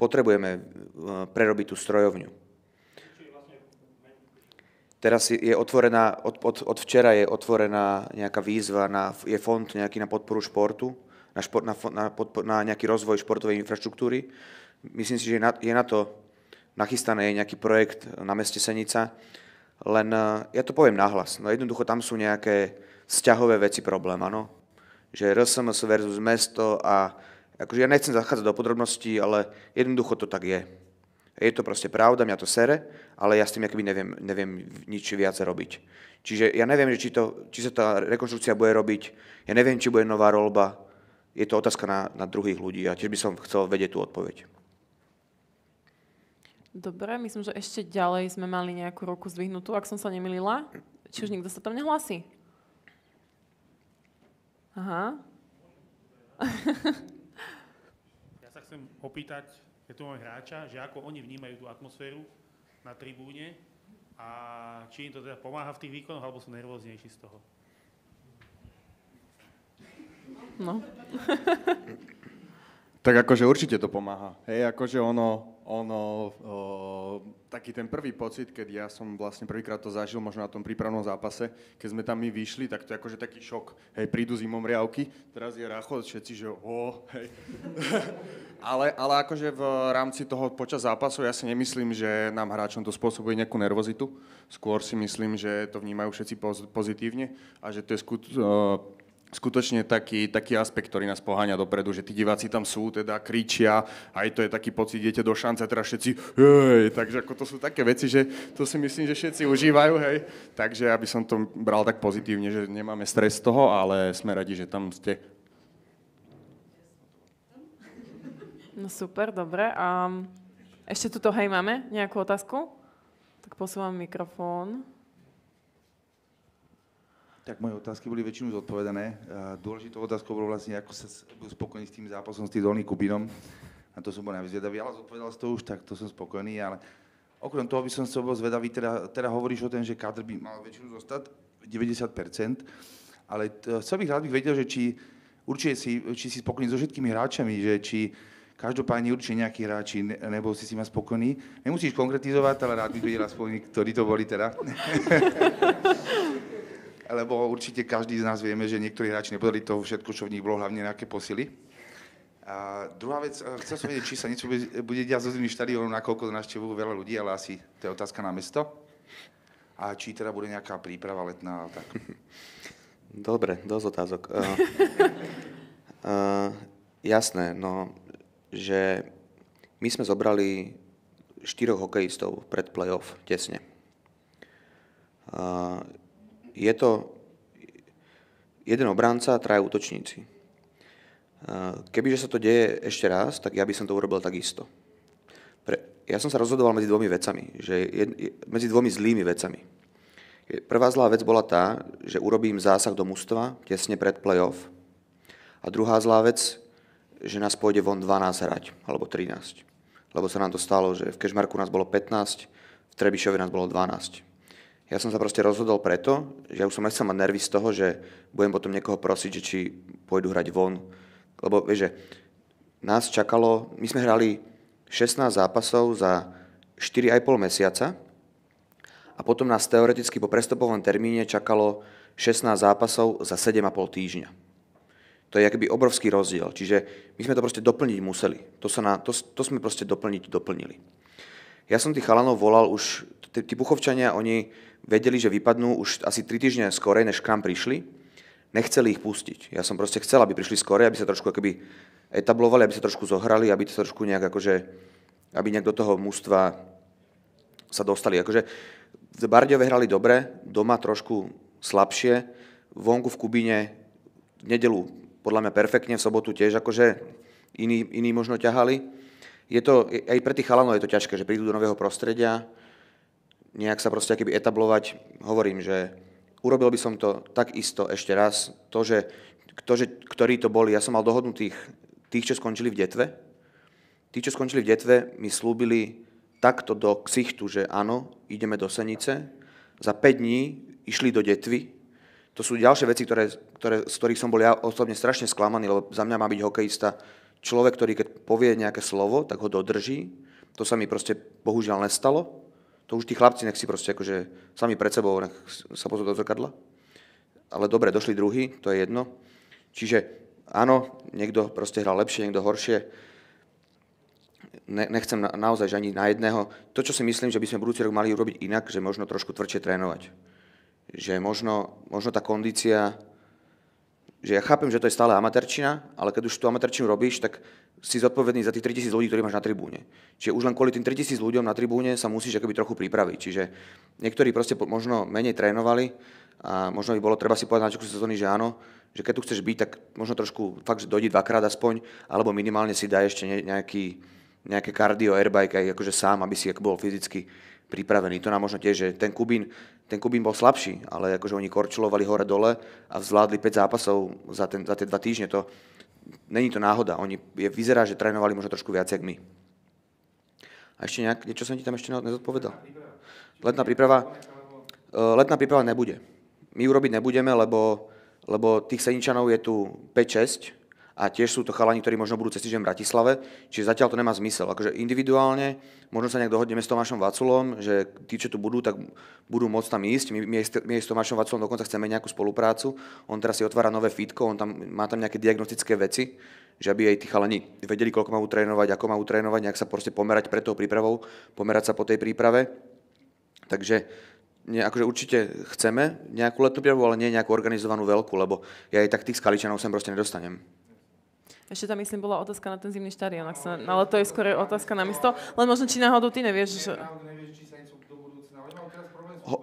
potrebujeme e, prerobiť tú strojovňu. Teraz je otvorená, od, od, od včera je otvorená nejaká výzva, na, je fond nejaký na podporu športu, na, šport, na, na, podpor, na nejaký rozvoj športovej infraštruktúry. Myslím si, že je na, je na to nachystané nejaký projekt na meste Senica, len e, ja to poviem nahlas. No jednoducho tam sú nejaké vzťahové veci problém, ano? Že RSMS versus mesto a Akože ja nechcem zachádzať do podrobností, ale jednoducho to tak je. Je to proste pravda, mňa to sere, ale ja s tým neviem, neviem nič viac robiť. Čiže ja neviem, či, to, či sa tá rekonštrukcia bude robiť, ja neviem, či bude nová rolba. Je to otázka na, na druhých ľudí a tiež by som chcel vedieť tú odpoveď. Dobre, myslím, že ešte ďalej sme mali nejakú roku zdvihnutú, ak som sa nemilila. Či už nikto sa tam nehlasí? Aha. *laughs* chcem opýtať, keď tu máme hráča, že ako oni vnímajú tú atmosféru na tribúne a či im to teda pomáha v tých výkonoch, alebo sú nervóznejší z toho. No. tak akože určite to pomáha. Hej, akože ono, ono, o, taký ten prvý pocit, keď ja som vlastne prvýkrát to zažil, možno na tom prípravnom zápase, keď sme tam my vyšli, tak to je akože taký šok. Hej, prídu zimom riavky, teraz je rachod, všetci, že o, hej. *laughs* ale, ale akože v rámci toho počas zápasu ja si nemyslím, že nám hráčom to spôsobuje nejakú nervozitu. Skôr si myslím, že to vnímajú všetci poz, pozitívne a že to je skut, o, skutočne taký, taký aspekt, ktorý nás poháňa dopredu, že tí diváci tam sú, teda kričia, aj to je taký pocit, idete do šance, teraz všetci, hej, takže ako to sú také veci, že to si myslím, že všetci užívajú, hej, takže aby som to bral tak pozitívne, že nemáme stres z toho, ale sme radi, že tam ste. No super, dobre. A ešte tuto, hej, máme nejakú otázku? Tak posúvam mikrofón. Tak moje otázky boli väčšinou zodpovedané. Dôležitou otázkou bolo vlastne, ako sa budú spokojní s tým zápasom s tým Dolným Kubinom. A to som bol najviac zvedavý, ale zodpovedal si to už, tak to som spokojný. Ale okrem toho by som sa bol zvedavý, teda, teda hovoríš o tom, že kadr by mal väčšinu zostať 90%, ale chcel bych rád bych vedel, že či určite si, či si spokojný so všetkými hráčami, že či každopádne určite nejakí hráči, ne, nebo si si ma spokojný. Nemusíš konkretizovať, ale rád bych vedel aspoň, ktorí to boli teda. *laughs* lebo určite každý z nás vieme, že niektorí hráči nepodali toho všetko, čo v nich bolo, hlavne nejaké posily. A druhá vec, e, chcel som vedieť, či sa niečo bude, diať so zimným štadiónom, nakoľko navštevujú veľa ľudí, ale asi to je otázka na mesto. A či teda bude nejaká príprava letná a tak. *laughs* Dobre, dosť otázok. uh, uh, jasné, no, že my sme zobrali štyroch hokejistov pred play-off tesne. Uh, je to jeden obranca a traja útočníci. E, kebyže sa to deje ešte raz, tak ja by som to urobil takisto. Pre, ja som sa rozhodoval medzi dvomi vecami, že jed, medzi dvomi zlými vecami. Prvá zlá vec bola tá, že urobím zásah do mústva tesne pred playoff a druhá zlá vec, že nás pôjde von 12 hrať, alebo 13. Lebo sa nám to stalo, že v Kešmarku nás bolo 15, v Trebišove nás bolo 12 ja som sa proste rozhodol preto, že ja už som nechcel mať nervy z toho, že budem potom niekoho prosiť, že či pôjdu hrať von. Lebo vieš, že nás čakalo, my sme hrali 16 zápasov za 4,5 mesiaca a potom nás teoreticky po prestopovom termíne čakalo 16 zápasov za 7,5 týždňa. To je akoby obrovský rozdiel. Čiže my sme to proste doplniť museli. To, sa na, to, to sme proste doplniť doplnili. Ja som tých chalanov volal už, tí, tí puchovčania, oni vedeli, že vypadnú už asi 3 týždne skorej, než k nám prišli. Nechceli ich pustiť. Ja som proste chcel, aby prišli skorej, aby sa trošku akoby etablovali, aby sa trošku zohrali, aby sa trošku nejak akože, aby nejak do toho mústva sa dostali. Akože Bardiove hrali dobre, doma trošku slabšie, vonku v Kubine v nedelu podľa mňa perfektne, v sobotu tiež akože iní, iní možno ťahali. Je to, aj pre tých chalanov je to ťažké, že prídu do nového prostredia, nejak sa proste akýby etablovať, hovorím, že urobil by som to takisto ešte raz. To, že, že ktorí to boli, ja som mal dohodnutých tých, čo skončili v detve. Tí, čo skončili v detve, mi slúbili takto do ksichtu, že áno, ideme do Senice. Za 5 dní išli do detvy. To sú ďalšie veci, ktoré, ktoré, z ktorých som bol ja osobne strašne sklamaný, lebo za mňa má byť hokejista človek, ktorý keď povie nejaké slovo, tak ho dodrží. To sa mi proste bohužiaľ nestalo to už tí chlapci nech si proste akože sami pred sebou nech sa pozrú do zrkadla. Ale dobre, došli druhý, to je jedno. Čiže áno, niekto proste hral lepšie, niekto horšie. Ne, nechcem na, naozaj že ani na jedného. To, čo si myslím, že by sme budúci rok mali urobiť inak, že možno trošku tvrdšie trénovať. Že možno, možno tá kondícia že ja chápem, že to je stále amatérčina, ale keď už tú amatérčinu robíš, tak si zodpovedný za tých 3000 ľudí, ktorí máš na tribúne. Čiže už len kvôli tým 3000 ľuďom na tribúne sa musíš akoby trochu pripraviť. Čiže niektorí proste možno menej trénovali a možno by bolo treba si povedať na začiatku sezóny, že áno, že keď tu chceš byť, tak možno trošku fakt, že dojde dvakrát aspoň, alebo minimálne si dá ešte nejaký, nejaké kardio, airbike aj akože sám, aby si ak bol fyzicky pripravení. To nám možno tiež, že ten Kubín, ten Kubín bol slabší, ale akože oni korčulovali hore-dole a zvládli 5 zápasov za, ten, za tie dva týždne. To, není to náhoda. Oni je, vyzerá, že trénovali možno trošku viac, jak my. A ešte nejak, niečo som ti tam ešte nezodpovedal. Letná príprava, letná príprava e, nebude. My urobiť nebudeme, lebo, lebo tých sedničanov je tu 5-6, a tiež sú to chalani, ktorí možno budú cestiť v Bratislave, čiže zatiaľ to nemá zmysel. Akože individuálne, možno sa nejak dohodneme s Tomášom Vaculom, že tí, čo tu budú, tak budú môcť tam ísť. My, my, my s Tomášom Vaculom dokonca chceme nejakú spoluprácu. On teraz si otvára nové fitko, on tam, má tam nejaké diagnostické veci, že aby aj tí chalani vedeli, koľko majú trénovať, ako majú trénovať, nejak sa proste pomerať pred tou prípravou, pomerať sa po tej príprave. Takže nie, akože určite chceme nejakú letnú prípravu, ale nie nejakú organizovanú veľkú, lebo ja aj tak tých skaličanov sem proste nedostanem. Ešte tam, myslím, bola otázka na ten zimný štadión, ale, no, ale to je skôr otázka na miesto. Len možno, či náhodou ty nevieš... Že... Ho,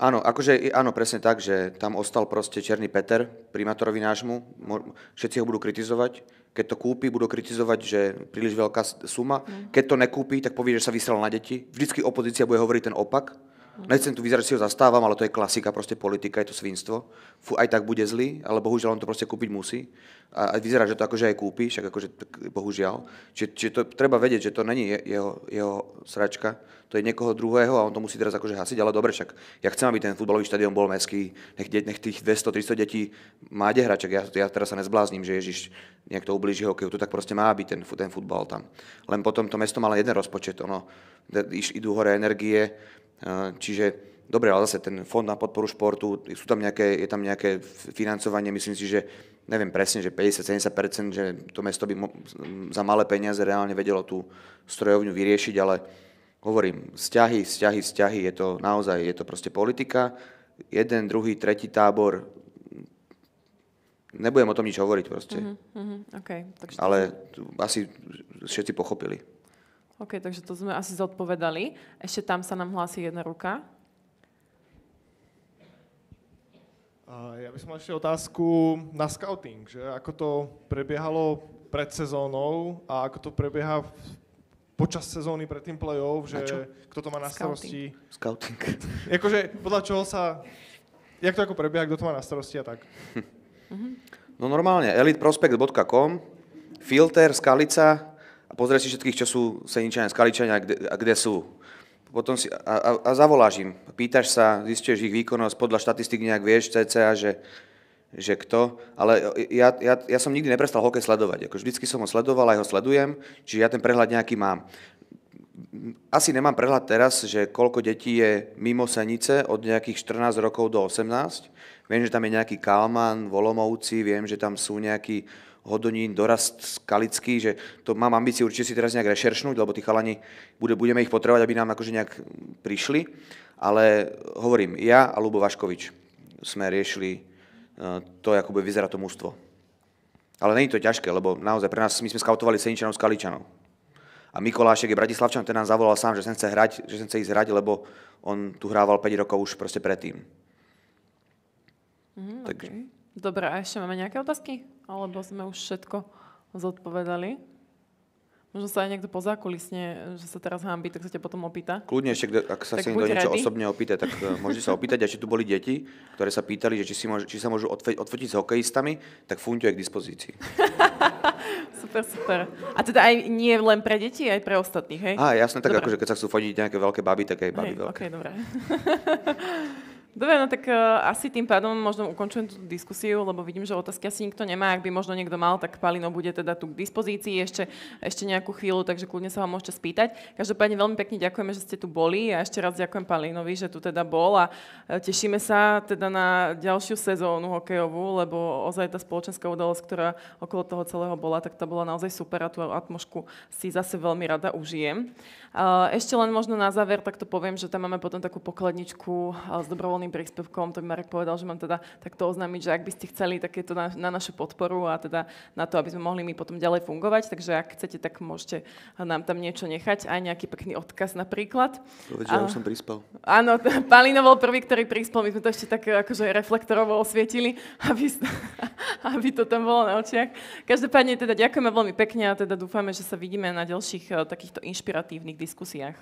áno, akože, áno, presne tak, že tam ostal proste Černý Peter, primátorovi nášmu, všetci ho budú kritizovať, keď to kúpi, budú kritizovať, že príliš veľká suma, mm. keď to nekúpi, tak povie, že sa vysral na deti. Vždycky opozícia bude hovoriť ten opak, Nechcem tu vyzerať, že si ho zastávam, ale to je klasika, proste politika, je to svinstvo. Fú, aj tak bude zlý, ale bohužiaľ on to proste kúpiť musí. A, a vyzerá, že to akože aj kúpi, však akože bohužiaľ. Čiže, čiže to treba vedieť, že to není jeho, jeho sračka, to je niekoho druhého a on to musí teraz akože hasiť, ale dobre, však ja chcem, aby ten futbalový štadión bol meský, nech, nech tých 200-300 detí má de hrať, čak ja, ja teraz sa nezblázním, že Ježiš nejak to ublíži hokeju, to tak proste má byť ten, ten futbal tam. Len potom to mesto malo jeden rozpočet, ono, idú hore energie, Čiže Dobre, ale zase ten fond na podporu športu, sú tam nejaké, je tam nejaké financovanie, myslím si, že neviem presne, že 50-70%, že to mesto by mo- za malé peniaze reálne vedelo tú strojovňu vyriešiť, ale hovorím, vzťahy, vzťahy, vzťahy, je to naozaj, je to proste politika, jeden, druhý, tretí tábor, nebudem o tom nič hovoriť proste. Mm-hmm, okay, takže... Ale asi všetci pochopili. OK, takže to sme asi zodpovedali. Ešte tam sa nám hlási jedna ruka. Ja by som mal ešte otázku na scouting, že ako to prebiehalo pred sezónou a ako to prebieha počas sezóny pred tým play-off, že kto to má na starosti. Scouting. *laughs* Jakože podľa čoho sa, jak to ako prebieha, kto to má na starosti a tak. *laughs* Mhm. No normálne, eliteprospect.com, filter, skalica, a pozrie si všetkých, čo sú Seničania, Skaličania a kde, a kde sú. Potom si, a, a, a zavoláš im, pýtaš sa, zistíš ich výkonnosť, podľa štatistik nejak vieš cca, že, že kto, ale ja, ja, ja som nikdy neprestal hokej sledovať, ako vždycky som ho sledoval, aj ho sledujem, čiže ja ten prehľad nejaký mám. Asi nemám prehľad teraz, že koľko detí je mimo Senice od nejakých 14 rokov do 18. Viem, že tam je nejaký Kalman, Volomovci, viem, že tam sú nejakí Hodonín, Dorast, Skalický, že to mám ambíciu určite si teraz nejak rešeršnúť, lebo tí chalani, bude, budeme ich potrebovať, aby nám akože nejak prišli. Ale hovorím, ja a Lubo Vaškovič sme riešili e, to, ako bude vyzerať to mústvo. Ale není to ťažké, lebo naozaj pre nás, my sme skautovali Seničanov s Kaličanov. A Mikolášek je Bratislavčan, ten nám zavolal sám, že sem chce hrať, že sem chce ísť hrať, lebo on tu hrával 5 rokov už proste predtým. Mm, okay. Dobre, a ešte máme nejaké otázky? Alebo sme už všetko zodpovedali? Možno sa aj niekto pozákulisne, že sa teraz hámbi, tak sa ťa potom opýta. Kľudne ešte, ak sa si niekto niečo osobne opýta, tak e, môžete sa opýtať. či tu boli deti, ktoré sa pýtali, že či, si či sa môžu odfotiť s hokejistami, tak Funťo je k dispozícii. *laughs* super, super. A teda aj nie len pre deti, aj pre ostatných, hej? Á, jasné, tak akože keď sa chcú fotiť nejaké veľké baby, tak aj baby hej, veľké. Okay, *laughs* Dobre, no tak uh, asi tým pádom možno ukončujem tú diskusiu, lebo vidím, že otázky asi nikto nemá. Ak by možno niekto mal, tak Palino bude teda tu k dispozícii ešte, ešte nejakú chvíľu, takže kľudne sa vám môžete spýtať. Každopádne veľmi pekne ďakujeme, že ste tu boli a ešte raz ďakujem Palinovi, že tu teda bol a e, tešíme sa teda na ďalšiu sezónu hokejovú, lebo ozaj tá spoločenská udalosť, ktorá okolo toho celého bola, tak to bola naozaj super a tú atmosféru si zase veľmi rada užijem. Uh, ešte len možno na záver takto poviem, že tam máme potom takú pokladničku uh, z dobrovoľným príspevkom, to by Marek povedal, že mám teda takto oznámiť, že ak by ste chceli, tak je to na, na našu podporu a teda na to, aby sme mohli my potom ďalej fungovať, takže ak chcete, tak môžete nám tam niečo nechať, aj nejaký pekný odkaz napríklad. Povedz, že ja už som prispel. Áno, Palino bol prvý, ktorý prispel, my sme to ešte tak e, akože reflektorovo osvietili, *laughs* aby, *laughs* aby to tam bolo na očiach. Každopádne teda ďakujeme veľmi pekne a teda dúfame, že sa vidíme na ďalších e, takýchto inšpiratívnych diskusiách.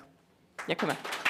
Ďakujeme.